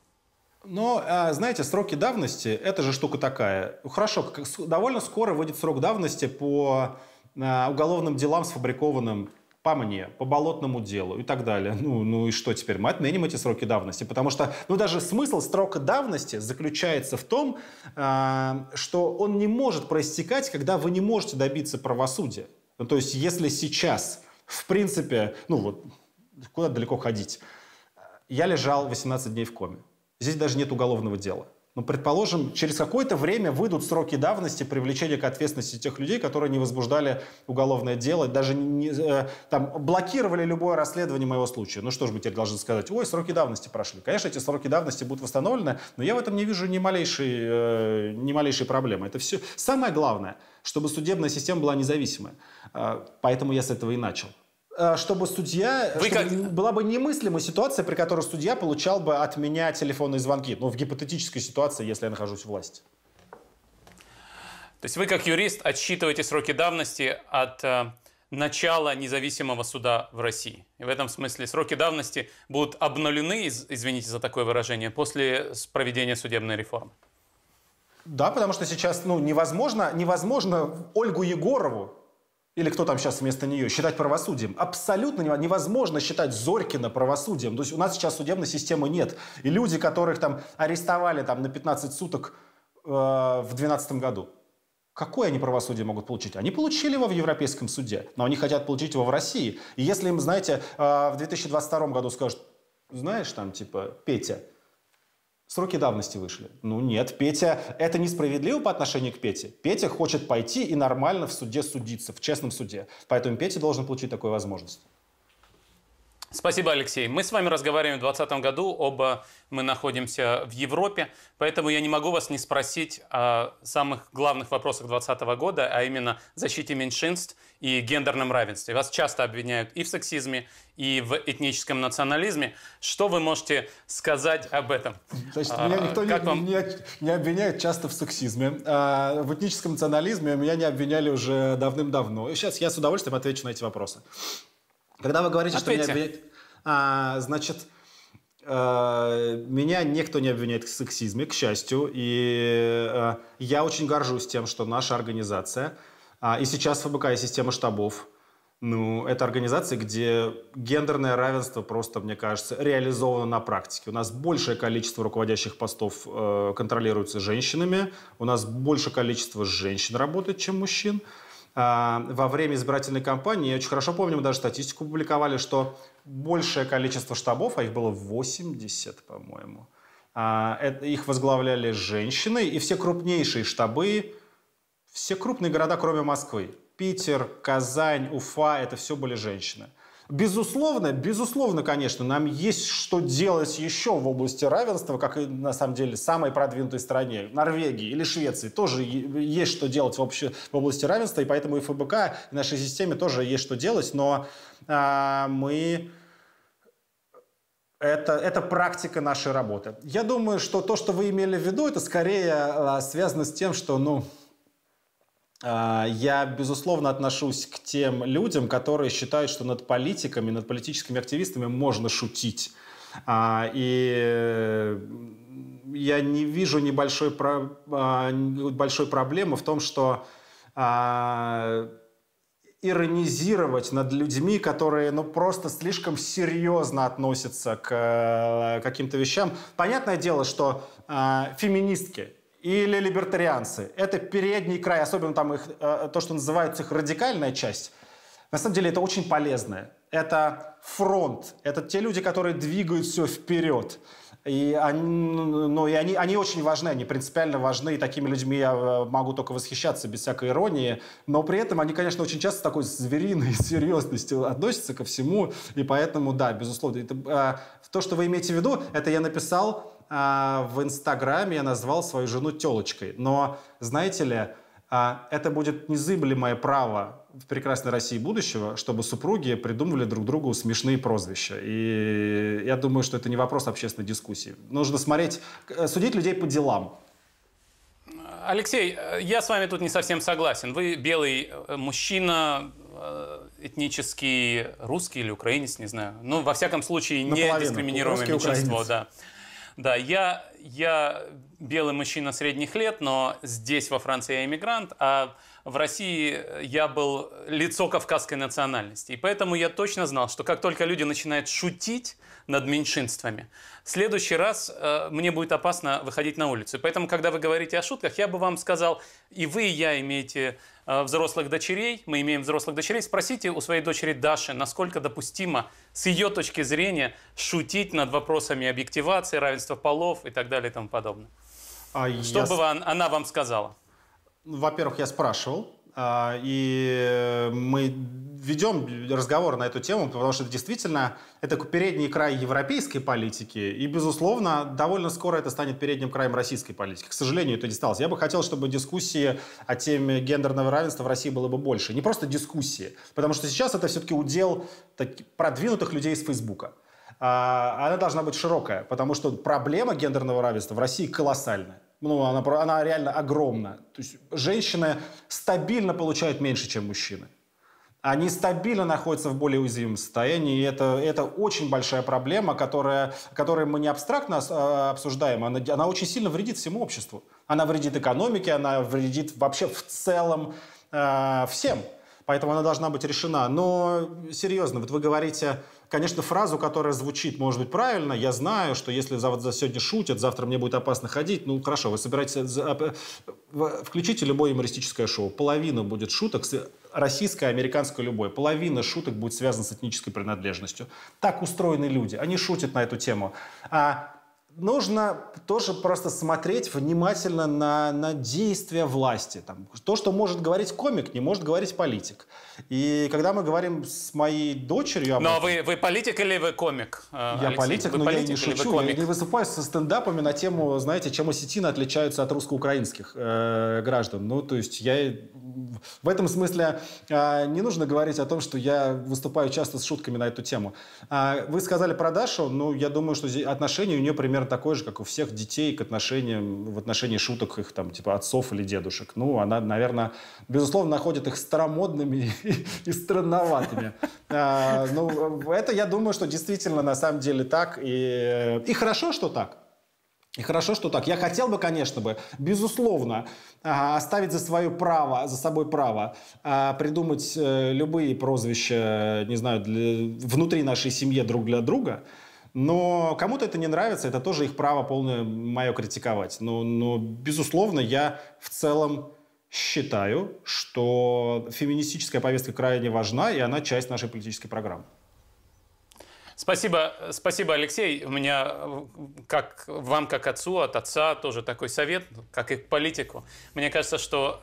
Но, а, знаете, сроки давности – это же штука такая. Хорошо, довольно скоро выйдет срок давности по а, уголовным делам, сфабрикованным по мне, по болотному делу и так далее. Ну, ну и что теперь? Мы отменим эти сроки давности, потому что, ну даже смысл срока давности заключается в том, а, что он не может проистекать, когда вы не можете добиться правосудия. Ну, то есть если сейчас, в принципе, ну вот, куда далеко ходить? Я лежал 18 дней в коме. Здесь даже нет уголовного дела. Но, ну, предположим, через какое-то время выйдут сроки давности привлечения к ответственности тех людей, которые не возбуждали уголовное дело, даже не, э, там, блокировали любое расследование моего случая. Ну что же мы теперь должны сказать, ой, сроки давности прошли. Конечно, эти сроки давности будут восстановлены, но я в этом не вижу ни малейшей, э, ни малейшей проблемы. Это все самое главное, чтобы судебная система была независимая. Э, поэтому я с этого и начал. Э, чтобы судья... Э, вы чтобы как... Была бы немыслимая ситуация, при которой судья получал бы от меня телефонные звонки. Ну, в гипотетической ситуации, если я нахожусь в власти. То есть вы, как юрист, отсчитываете сроки давности от э, начала независимого суда в России. И в этом смысле сроки давности будут обнулены, из, извините за такое выражение, после проведения судебной реформы. Да, потому что сейчас ну, невозможно, невозможно Ольгу Егорову или кто там сейчас вместо нее, считать правосудием. Абсолютно невозможно считать Зорькина правосудием. То есть у нас сейчас судебной системы нет. И люди, которых там арестовали там, на 15 суток э, в 2012 году, какое они правосудие могут получить? Они получили его в Европейском суде, но они хотят получить его в России. И если им, знаете, э, в 2022 году скажут, знаешь, там, типа, Петя, Сроки давности вышли. Ну нет, Петя, это несправедливо по отношению к Пете. Петя хочет пойти и нормально в суде судиться, в честном суде. Поэтому Петя должен получить такую возможность. Спасибо, Алексей. Мы с вами разговариваем в 2020 году, оба мы находимся в Европе, поэтому я не могу вас не спросить о самых главных вопросах 2020 года, а именно защите меньшинств и гендерном равенстве. Вас часто обвиняют и в сексизме, и в этническом национализме. Что вы можете сказать об этом? Значит, меня а, никто а, не, вам... не, не обвиняет часто в сексизме. А, в этническом национализме меня не обвиняли уже давным-давно. Сейчас я с удовольствием отвечу на эти вопросы. Когда вы говорите, Ответьте. что меня обвиняют... А, значит, э, меня никто не обвиняет в сексизме, к счастью, и э, я очень горжусь тем, что наша организация, а, и сейчас ФБК и система штабов, ну, это организации, где гендерное равенство просто, мне кажется, реализовано на практике. У нас большее количество руководящих постов э, контролируется женщинами, у нас большее количество женщин работает, чем мужчин. А, во время избирательной кампании, я очень хорошо помню, мы даже статистику публиковали, что большее количество штабов, а их было 80, по-моему, а, их возглавляли женщины, и все крупнейшие штабы, все крупные города, кроме Москвы, Питер, Казань, Уфа, это все были женщины – Безусловно, безусловно, конечно, нам есть что делать еще в области равенства, как и на самом деле самой продвинутой стране, Норвегии или Швеции, тоже есть что делать в, обще... в области равенства, и поэтому и ФБК, и нашей системе тоже есть что делать, но а, мы это, это практика нашей работы. Я думаю, что то, что вы имели в виду, это скорее а, связано с тем, что, ну, а, я, безусловно, отношусь к тем людям, которые считают, что над политиками, над политическими активистами можно шутить. А, и э, я не вижу небольшой, а, большой проблемы в том, что иронизировать над людьми, которые ну, просто слишком серьезно относятся к э, каким-то вещам. Понятное дело, что феминистки или либертарианцы. Это передний край, особенно там их, э, то, что называется их радикальная часть. На самом деле это очень полезное Это фронт, это те люди, которые двигают все вперед. И они, ну, и они, они очень важны, они принципиально важны, и такими людьми я э, могу только восхищаться без всякой иронии, но при этом они, конечно, очень часто с такой звериной серьезностью относятся ко всему, и поэтому, да, безусловно, это, э, то, что вы имеете в виду, это я написал а, в Инстаграме я назвал свою жену телочкой. Но, знаете ли, а, это будет незыблемое право в прекрасной России будущего, чтобы супруги придумывали друг другу смешные прозвища. И я думаю, что это не вопрос общественной дискуссии. Нужно смотреть, судить людей по делам. Алексей, я с вами тут не совсем согласен. Вы белый э, мужчина, э, этнический русский или украинец, не знаю. Ну, во всяком случае, не дискриминируемое меньшинство. Да. Да, я, я белый мужчина средних лет, но здесь во Франции я иммигрант, а в России э, я был лицо кавказской национальности. И поэтому я точно знал, что как только люди начинают шутить над меньшинствами, в следующий раз э, мне будет опасно выходить на улицу. И поэтому, когда вы говорите о шутках, я бы вам сказал, и вы, и я имеете э, взрослых дочерей, мы имеем взрослых дочерей, спросите у своей дочери Даши, насколько допустимо с ее точки зрения шутить над вопросами объективации, равенства полов и так далее и тому подобное. А что я... бы она вам сказала? Ну, во-первых, я спрашивал, а, и мы ведем разговор на эту тему, потому что это действительно это передний край европейской политики, и, безусловно, довольно скоро это станет передним краем российской политики. К сожалению, это не стало. Я бы хотел, чтобы дискуссии о теме гендерного равенства в России было бы больше. Не просто дискуссии, потому что сейчас это все-таки удел продвинутых людей из Фейсбука. А, она должна быть широкая, потому что проблема гендерного равенства в России колоссальная ну, она, она реально огромна. То есть женщины стабильно получают меньше, чем мужчины. Они стабильно находятся в более уязвимом состоянии, и это, это очень большая проблема, которая, которую мы не абстрактно а, обсуждаем, она, она очень сильно вредит всему обществу. Она вредит экономике, она вредит вообще в целом э, всем. Поэтому она должна быть решена. Но серьезно, вот вы говорите, конечно, фразу, которая звучит, может быть, правильно. Я знаю, что если за сегодня шутят, завтра мне будет опасно ходить. Ну, хорошо, вы собираетесь... Э, э, включите любое юмористическое шоу. Половина будет шуток, российское, американское, любое. Половина шуток будет связана с этнической принадлежностью. Так устроены люди. Они шутят на эту тему. А нужно тоже просто смотреть внимательно на, на действия власти. Там, то, что может говорить комик, не может говорить политик. И когда мы говорим с моей дочерью... ну а вы, вы политик или вы комик? Э, я Алексей? политик, вы но политик я не шучу. Комик? Я не выступаю со стендапами на тему, знаете, чем осетины отличаются от русско-украинских э, граждан. Ну, то есть я... В этом смысле э, не нужно говорить о том, что я выступаю часто с шутками на эту тему. Э, вы сказали про Дашу, ну, я думаю, что отношения у нее примерно примерно такое же, как у всех детей к отношениям, в отношении шуток их там, типа, отцов или дедушек. Ну, она, наверное, безусловно, находит их старомодными и странноватыми. А, ну, это, я думаю, что действительно на самом деле так. Э, и хорошо, что так. И хорошо, что так. Я хотел бы, конечно бы, безусловно, а, оставить за свое право, за собой право а, придумать э, любые прозвища, не знаю, для, внутри нашей семьи друг для друга – но кому-то это не нравится, это тоже их право полное мое критиковать. Но, но безусловно, я в целом считаю, что феминистическая повестка крайне важна, и она часть нашей политической программы. Спасибо, спасибо, Алексей. У меня как вам, как отцу, от отца тоже такой совет, как и к политику. Мне кажется, что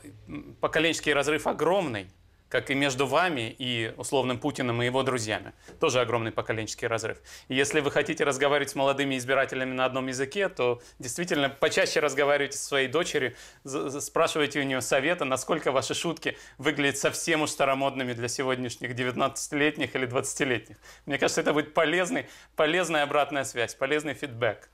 поколенческий разрыв огромный как и между вами и условным Путиным и его друзьями. Тоже огромный поколенческий разрыв. И если вы хотите разговаривать с молодыми избирателями на одном языке, то действительно почаще разговаривайте со своей дочерью, спрашивайте у нее совета, насколько ваши шутки выглядят совсем уж старомодными для сегодняшних 19-летних или 20-летних. Мне кажется, это будет полезный, полезная обратная связь, полезный фидбэк.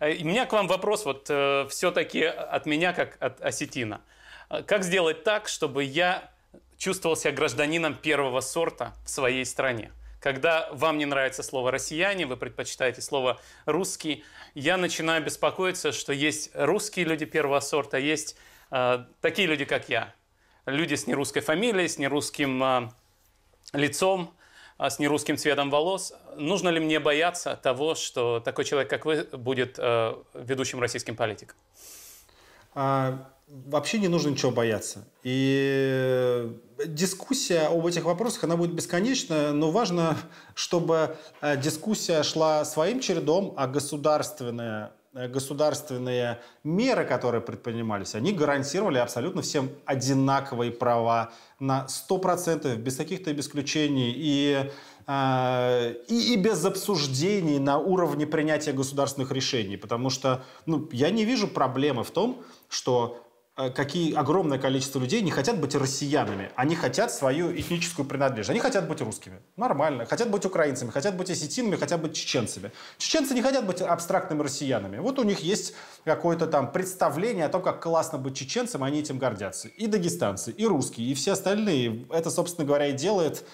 Э, и у меня к вам вопрос вот э, все-таки от меня, как от осетина. Э, как сделать так, чтобы я чувствовал себя гражданином первого сорта в своей стране. Когда вам не нравится слово «россияне», вы предпочитаете слово «русский», я начинаю беспокоиться, что есть русские люди первого сорта, есть э, такие люди, как я. Люди с нерусской фамилией, с нерусским э, лицом, э, с нерусским цветом волос. Нужно ли мне бояться того, что такой человек, как вы, будет э, ведущим российским политиком? А, вообще не нужно ничего бояться. И э, дискуссия об этих вопросах, она будет бесконечна, но важно, чтобы э, дискуссия шла своим чередом, а государственная э, государственные меры, которые предпринимались, они гарантировали абсолютно всем одинаковые права на 100%, без каких-то исключений и, э, и, и без обсуждений на уровне принятия государственных решений. Потому что ну, я не вижу проблемы в том, что Э, какие огромное количество людей не хотят быть россиянами, они хотят свою этническую принадлежность, они хотят быть русскими, нормально, хотят быть украинцами, хотят быть осетинами, хотят быть чеченцами. Чеченцы не хотят быть абстрактными россиянами. Вот у них есть какое-то там представление о том, как классно быть чеченцем, они этим гордятся. И дагестанцы, и русские, и все остальные. Это, собственно говоря, и делает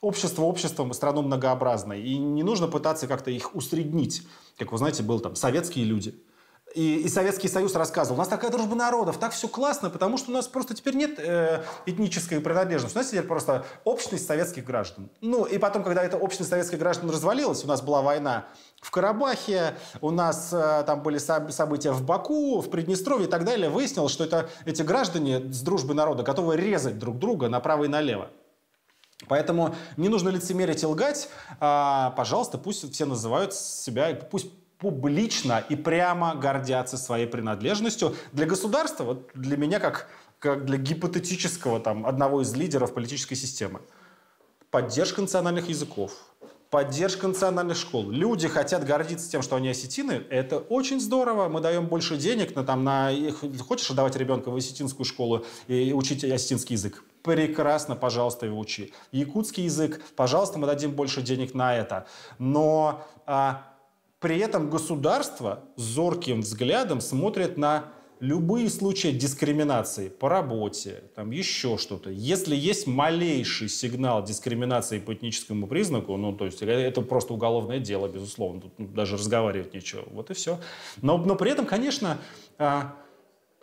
общество обществом, страну многообразной. И не нужно пытаться как-то их усреднить. Как вы знаете, был там советские люди – и, и Советский Союз рассказывал, у нас такая дружба народов, так все классно, потому что у нас просто теперь нет э, этнической принадлежности, у нас теперь просто общность советских граждан. Ну и потом, когда эта общность советских граждан развалилась, у нас была война в Карабахе, у нас э, там были события в Баку, в Приднестровье и так далее, выяснилось, что это, эти граждане с дружбы народа готовы резать друг друга направо и налево. Поэтому не нужно лицемерить и лгать. А, пожалуйста, пусть все называют себя, пусть публично и прямо гордятся своей принадлежностью. Для государства, вот для меня как, как для гипотетического там, одного из лидеров политической системы, поддержка национальных языков, поддержка национальных школ. Люди хотят гордиться тем, что они осетины. Это очень здорово. Мы даем больше денег на, там, на их... Хочешь отдавать ребенка в осетинскую школу и учить осетинский язык? Прекрасно, пожалуйста, его учи. Якутский язык, пожалуйста, мы дадим больше денег на это. Но а, при этом государство зорким взглядом смотрит на любые случаи дискриминации по работе, там еще что-то. Если есть малейший сигнал дискриминации по этническому признаку, ну, то есть э, это просто уголовное дело, безусловно, тут ну, даже разговаривать нечего, вот и все. Но, но при этом, конечно, а,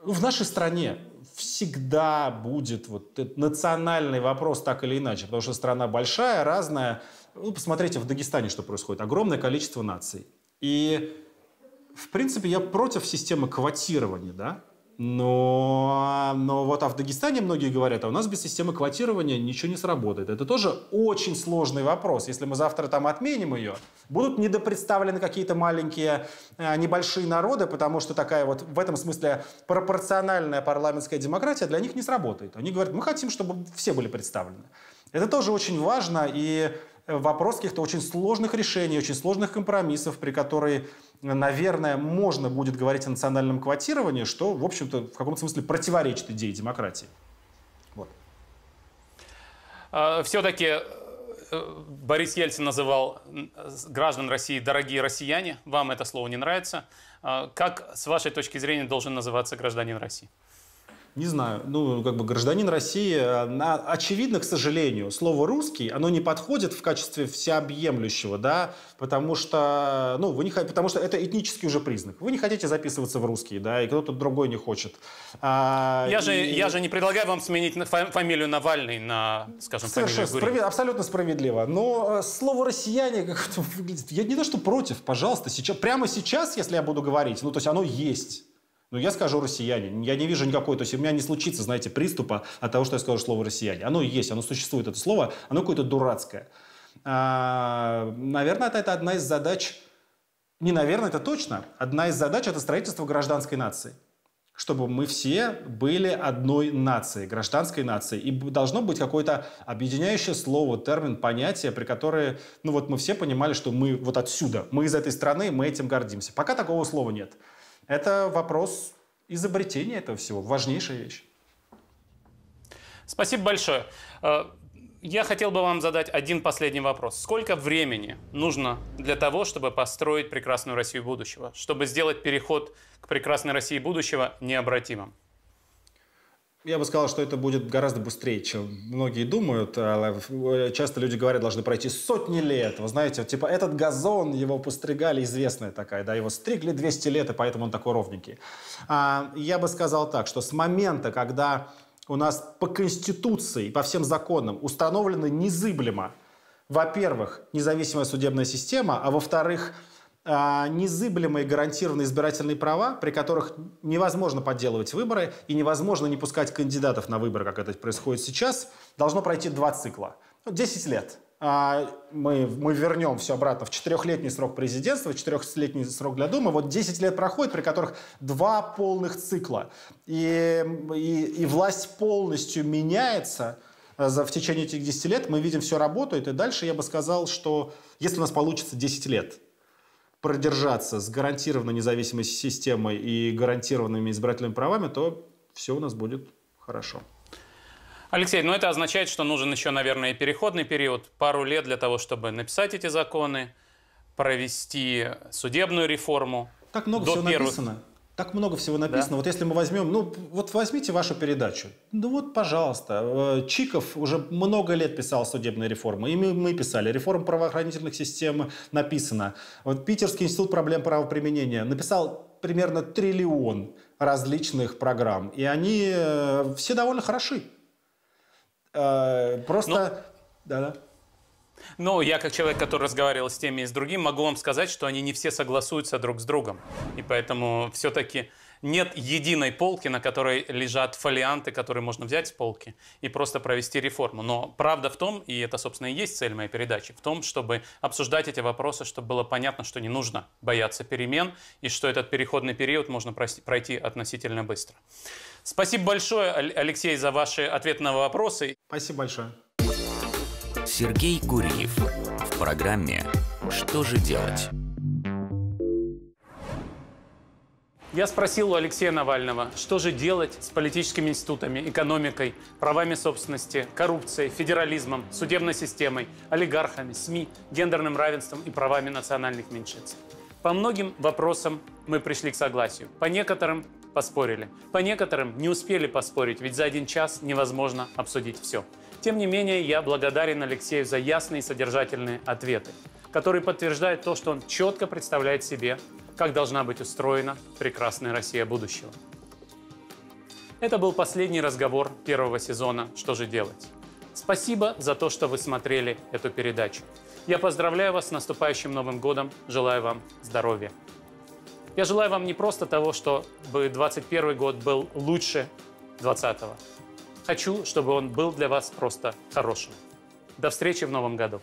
в нашей стране всегда будет вот национальный вопрос так или иначе, потому что страна большая, разная. Ну, посмотрите в Дагестане, что происходит. Огромное количество наций. И, в принципе, я против системы квотирования, да, но, но вот а в Дагестане многие говорят, а у нас без системы квотирования ничего не сработает. Это тоже очень сложный вопрос. Если мы завтра там отменим ее, будут недопредставлены какие-то маленькие, э, небольшие народы, потому что такая вот в этом смысле пропорциональная парламентская демократия для них не сработает. Они говорят, мы хотим, чтобы все были представлены. Это тоже очень важно, и вопрос каких-то очень сложных решений, очень сложных компромиссов, при которой, наверное, можно будет говорить о национальном квотировании, что, в общем-то, в каком-то смысле противоречит идее демократии. Вот. А, Все-таки э, Борис Ельцин называл граждан России «дорогие россияне». Вам это слово не нравится. А, как, с вашей точки зрения, должен называться гражданин России? не знаю, ну, как бы гражданин России, на, очевидно, к сожалению, слово «русский», оно не подходит в качестве всеобъемлющего, да, потому что, ну, вы не, потому что это этнический уже признак. Вы не хотите записываться в русский, да, и кто-то другой не хочет. А, я, и... же, я же не предлагаю вам сменить фамилию Навальный на, скажем, Совершенно фамилию справед... Абсолютно справедливо. Но э, слово «россияне» как-то выглядит... Я не то, что против, пожалуйста, сейчас, прямо сейчас, если я буду говорить, ну, то есть оно есть. Ну, я скажу «россияне». Я не вижу никакой... То есть у меня не случится, знаете, приступа от того, что я скажу слово «россияне». Оно есть, оно существует, это слово. Оно какое-то дурацкое. А, наверное, это, это одна из задач... Не, наверное, это точно. Одна из задач – это строительство гражданской нации чтобы мы все были одной нацией, гражданской нацией. И должно быть какое-то объединяющее слово, термин, понятие, при котором, ну вот мы все понимали, что мы вот отсюда, мы из этой страны, мы этим гордимся. Пока такого слова нет. Это вопрос изобретения этого всего, важнейшая вещь. Спасибо большое. Э, я хотел бы вам задать один последний вопрос. Сколько времени нужно для того, чтобы построить прекрасную Россию будущего, чтобы сделать переход к прекрасной России будущего необратимым? Я бы сказал, что это будет гораздо быстрее, чем многие думают. Э, часто люди говорят, должны пройти сотни лет. Вы знаете, типа этот газон, его постригали, известная такая, да, его стригли 200 лет, и поэтому он такой ровненький. А, я бы сказал так, что с момента, когда у нас по Конституции, по всем законам установлено незыблемо, во-первых, независимая судебная система, а во-вторых, Э, незыблемые гарантированные избирательные права, при которых невозможно подделывать выборы и невозможно не пускать кандидатов на выборы, как это происходит сейчас, должно пройти два цикла. 10 ну, лет. А, мы, мы вернем все обратно в четырехлетний срок президентства, четырехлетний срок для Думы. Вот 10 лет проходит, при которых два полных цикла. И, и, и власть полностью меняется э, за, в течение этих 10 лет мы видим, все работает. И дальше я бы сказал, что если у нас получится 10 лет продержаться с гарантированной независимой системой и гарантированными избирательными правами, то все у нас будет хорошо. Алексей, ну это означает, что нужен еще, наверное, переходный период, пару лет для того, чтобы написать эти законы, провести судебную реформу. Так много До всего первых... написано. Так много всего написано. Да. Вот если мы возьмем, ну вот возьмите вашу передачу. Ну вот, пожалуйста. Э, Чиков уже много лет писал судебные реформы. И мы, мы писали. Реформа правоохранительных систем написано. Вот Питерский институт проблем правоприменения написал примерно триллион различных программ. И они э, все довольно хороши. Э, просто... Но... Ну, Да-да. Но ну, я, как человек, который разговаривал с теми и с другим, могу вам сказать, что они не все согласуются друг с другом. И поэтому все-таки нет единой полки, на которой лежат фолианты, которые можно взять с полки и просто провести реформу. Но правда в том, и это, собственно, и есть цель моей передачи, в том, чтобы обсуждать эти вопросы, чтобы было понятно, что не нужно бояться перемен и что этот переходный период можно пройти относительно быстро. Спасибо большое, Алексей, за ваши ответы на вопросы. Спасибо большое. Сергей Гуриев в программе «Что же делать?». Я спросил у Алексея Навального, что же делать с политическими институтами, экономикой, правами собственности, коррупцией, федерализмом, судебной системой, олигархами, СМИ, гендерным равенством и правами национальных меньшинств. По многим вопросам мы пришли к согласию. По некоторым поспорили. По некоторым не успели поспорить, ведь за один час невозможно обсудить все. Тем не менее, я благодарен Алексею за ясные и содержательные ответы, которые подтверждают то, что он четко представляет себе, как должна быть устроена прекрасная Россия будущего. Это был последний разговор первого сезона «Что же делать?». Спасибо за то, что вы смотрели эту передачу. Я поздравляю вас с наступающим Новым годом, желаю вам здоровья. Я желаю вам не просто того, чтобы 21 год был лучше 20. Хочу, чтобы он был для вас просто хорошим. До встречи в новом году!